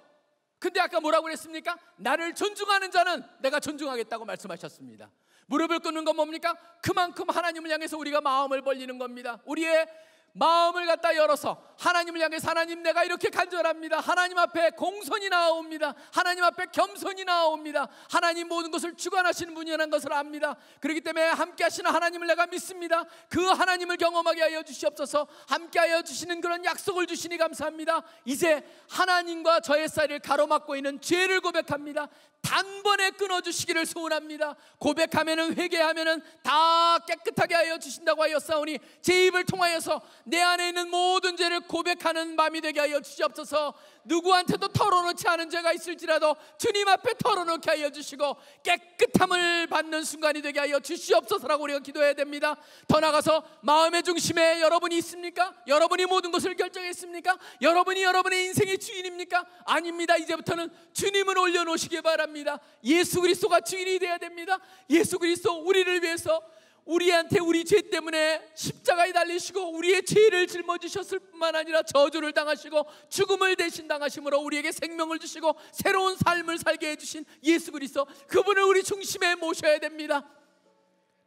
근데 아까 뭐라고 그랬습니까? 나를 존중하는 자는 내가 존중하겠다고 말씀하셨습니다. 무릎을 꿇는 건 뭡니까? 그만큼 하나님을 향해서 우리가 마음을 벌리는 겁니다. 우리의 마음을 갖다 열어서 하나님을 향해 하나님 내가 이렇게 간절합니다. 하나님 앞에 공손이 나옵니다. 하나님 앞에 겸손이 나옵니다. 하나님 모든 것을 주관하시는 분이라는 것을 압니다. 그렇기 때문에 함께 하시는 하나님을 내가 믿습니다. 그 하나님을 경험하게 하여 주시옵소서. 함께 하여 주시는 그런 약속을 주시니 감사합니다. 이제 하나님과 저의 사이를 가로막고 있는 죄를 고백합니다. 단번에 끊어 주시기를 소원합니다. 고백하면은 회개하면은 다 깨끗하게 하여 주신다고 하였사오니 제 입을 통하여서 내 안에 있는 모든 죄를 고백하는 밤이 되게 하여 주시옵소서 누구한테도 털어놓지 않은 죄가 있을지라도 주님 앞에 털어놓게 하여 주시고 깨끗함을 받는 순간이 되게 하여 주시옵소서라고 우리가 기도해야 됩니다 더 나가서 아 마음의 중심에 여러분이 있습니까? 여러분이 모든 것을 결정했습니까? 여러분이 여러분의 인생의 주인입니까? 아닙니다 이제부터는 주님을 올려놓으시기 바랍니다 예수 그리스도가 주인이 되어야 됩니다 예수 그리스도 우리를 위해서 우리한테 우리 죄 때문에 십자가에 달리시고 우리의 죄를 짊어지셨을 뿐만 아니라 저주를 당하시고 죽음을 대신 당하심으로 우리에게 생명을 주시고 새로운 삶을 살게 해주신 예수 그리스도 그분을 우리 중심에 모셔야 됩니다.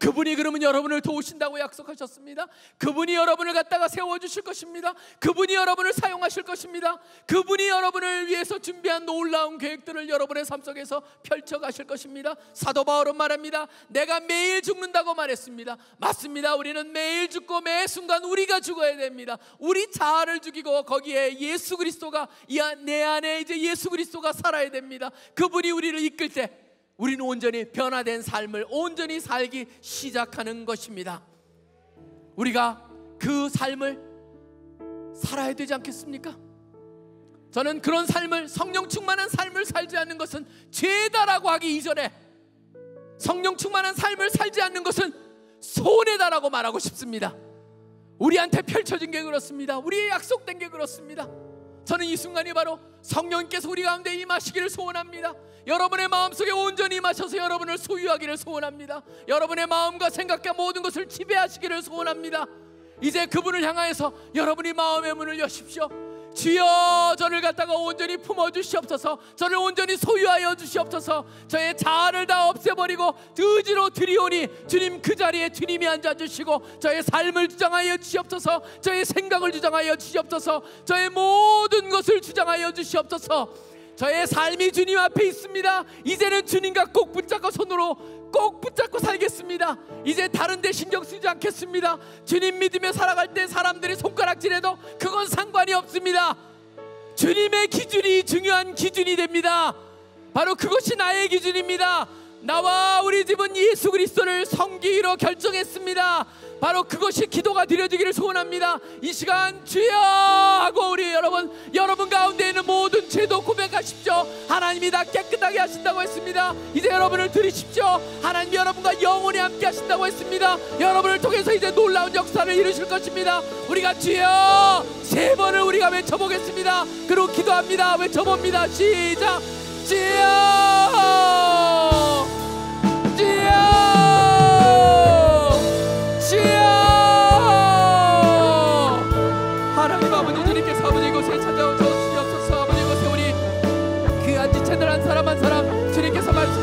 그분이 그러면 여러분을 도우신다고 약속하셨습니다. 그분이 여러분을 갖다가 세워주실 것입니다. 그분이 여러분을 사용하실 것입니다. 그분이 여러분을 위해서 준비한 놀라운 계획들을 여러분의 삶 속에서 펼쳐가실 것입니다. 사도 바울은 말합니다. 내가 매일 죽는다고 말했습니다. 맞습니다. 우리는 매일 죽고 매 순간 우리가 죽어야 됩니다. 우리 자아를 죽이고 거기에 예수 그리스도가 내 안에 이제 예수 그리스도가 살아야 됩니다. 그분이 우리를 이끌 때 우리는 온전히 변화된 삶을 온전히 살기 시작하는 것입니다. 우리가 그 삶을 살아야 되지 않겠습니까? 저는 그런 삶을 성령 충만한 삶을 살지 않는 것은 죄다라고 하기 이전에 성령 충만한 삶을 살지 않는 것은 손해다라고 말하고 싶습니다. 우리한테 펼쳐진 게 그렇습니다. 우리의 약속된 게 그렇습니다. 저는 이 순간이 바로 성령께서 우리 가운데 임하시기를 소원합니다. 여러분의 마음속에 온전히 임하셔서 여러분을 소유하기를 소원합니다. 여러분의 마음과 생각과 모든 것을 지배하시기를 소원합니다. 이제 그분을 향하여서 여러분이 마음의 문을 여십시오. 주여 저를 갖다가 온전히 품어 주시옵소서 저를 온전히 소유하여 주시옵소서 저의 자아를 다 없애버리고 의지로 드리오니 주님 그 자리에 주님이 앉아 주시고 저의 삶을 주장하여 주시옵소서 저의 생각을 주장하여 주시옵소서 저의 모든 것을 주장하여 주시옵소서 저의 삶이 주님 앞에 있습니다. 이제는 주님과 꼭 붙잡고 손으로 꼭 붙잡고 살겠습니다. 이제 다른 데 신경 쓰지 않겠습니다. 주님 믿으며 살아갈 때 사람들이 손가락질해도 그건 상관이 없습니다. 주님의 기준이 중요한 기준이 됩니다. 바로 그것이 나의 기준입니다. 나와 우리 집은 예수 그리스도를 섬기기로 결정했습니다. 바로 그것이 기도가 드려지기를 소원합니다. 이 시간 주여 하고 우리 여러분 여러 하나님이다 깨끗하게 하신다고 했습니다. 이제 여러분을 들이십시오. 하나님 여러분과 영원히 함께 하신다고 했습니다. 여러분을 통해서 이제 놀라운 역사를 이루실 것입니다. 우리가 주여 세 번을 우리가 외쳐보겠습니다. 그리고 기도합니다. 외쳐봅니다. 시작. 주여 주여 주여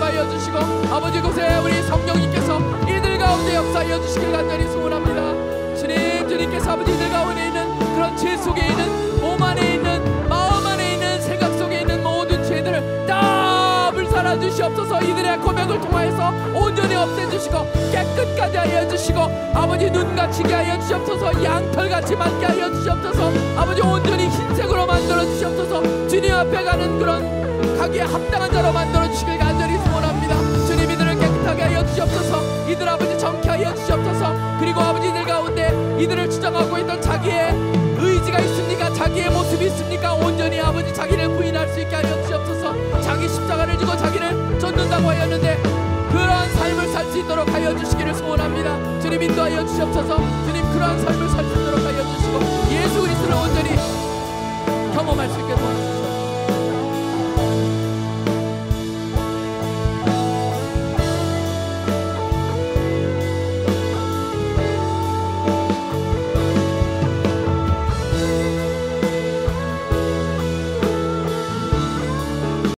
역사하여 주시고 아버지 곳에 우리 성령님께서 이들 가운데 역사하여 주시길 간절히 소원합니다 주님 주님께서 아버지 이들 가운데 있는 그런 죄 속에 있는 몸 안에 있는 마음 안에 있는 생각 속에 있는 모든 죄들을 다 불살아 주시옵소서 이들의 고백을 통하여서 온전히 없애주시고 깨끗까지 하여 주시고 아버지 눈 같이게 하여 주시옵소서 양털같이 맑게 하여 주시옵소서 아버지 온전히 흰색으로 만들어 주시옵소서 주님 앞에 가는 그런 가기에 합당한 자로 만들어 주시길 간절히 거룩하게 하여 주시옵소서 이들 아버지 정케 하여 주시옵소서 그리고 아버지 들 가운데 이들을 추정하고 있던 자기의 의지가 있습니까 자기의 모습이 있습니까 온전히 아버지 자기를 부인할 수 있게 하여 주시옵소서 자기 십자가를 지고 자기를 쫓는다고 하였는데 그러한 삶을 살 수 있도록 하여 주시기를 소원합니다 주님 인도하여 주시옵소서 주님 그러한 삶을 살 수 있도록 하여 주시고 예수 그리스도를 온전히 경험할 수 있게 도와주시옵소서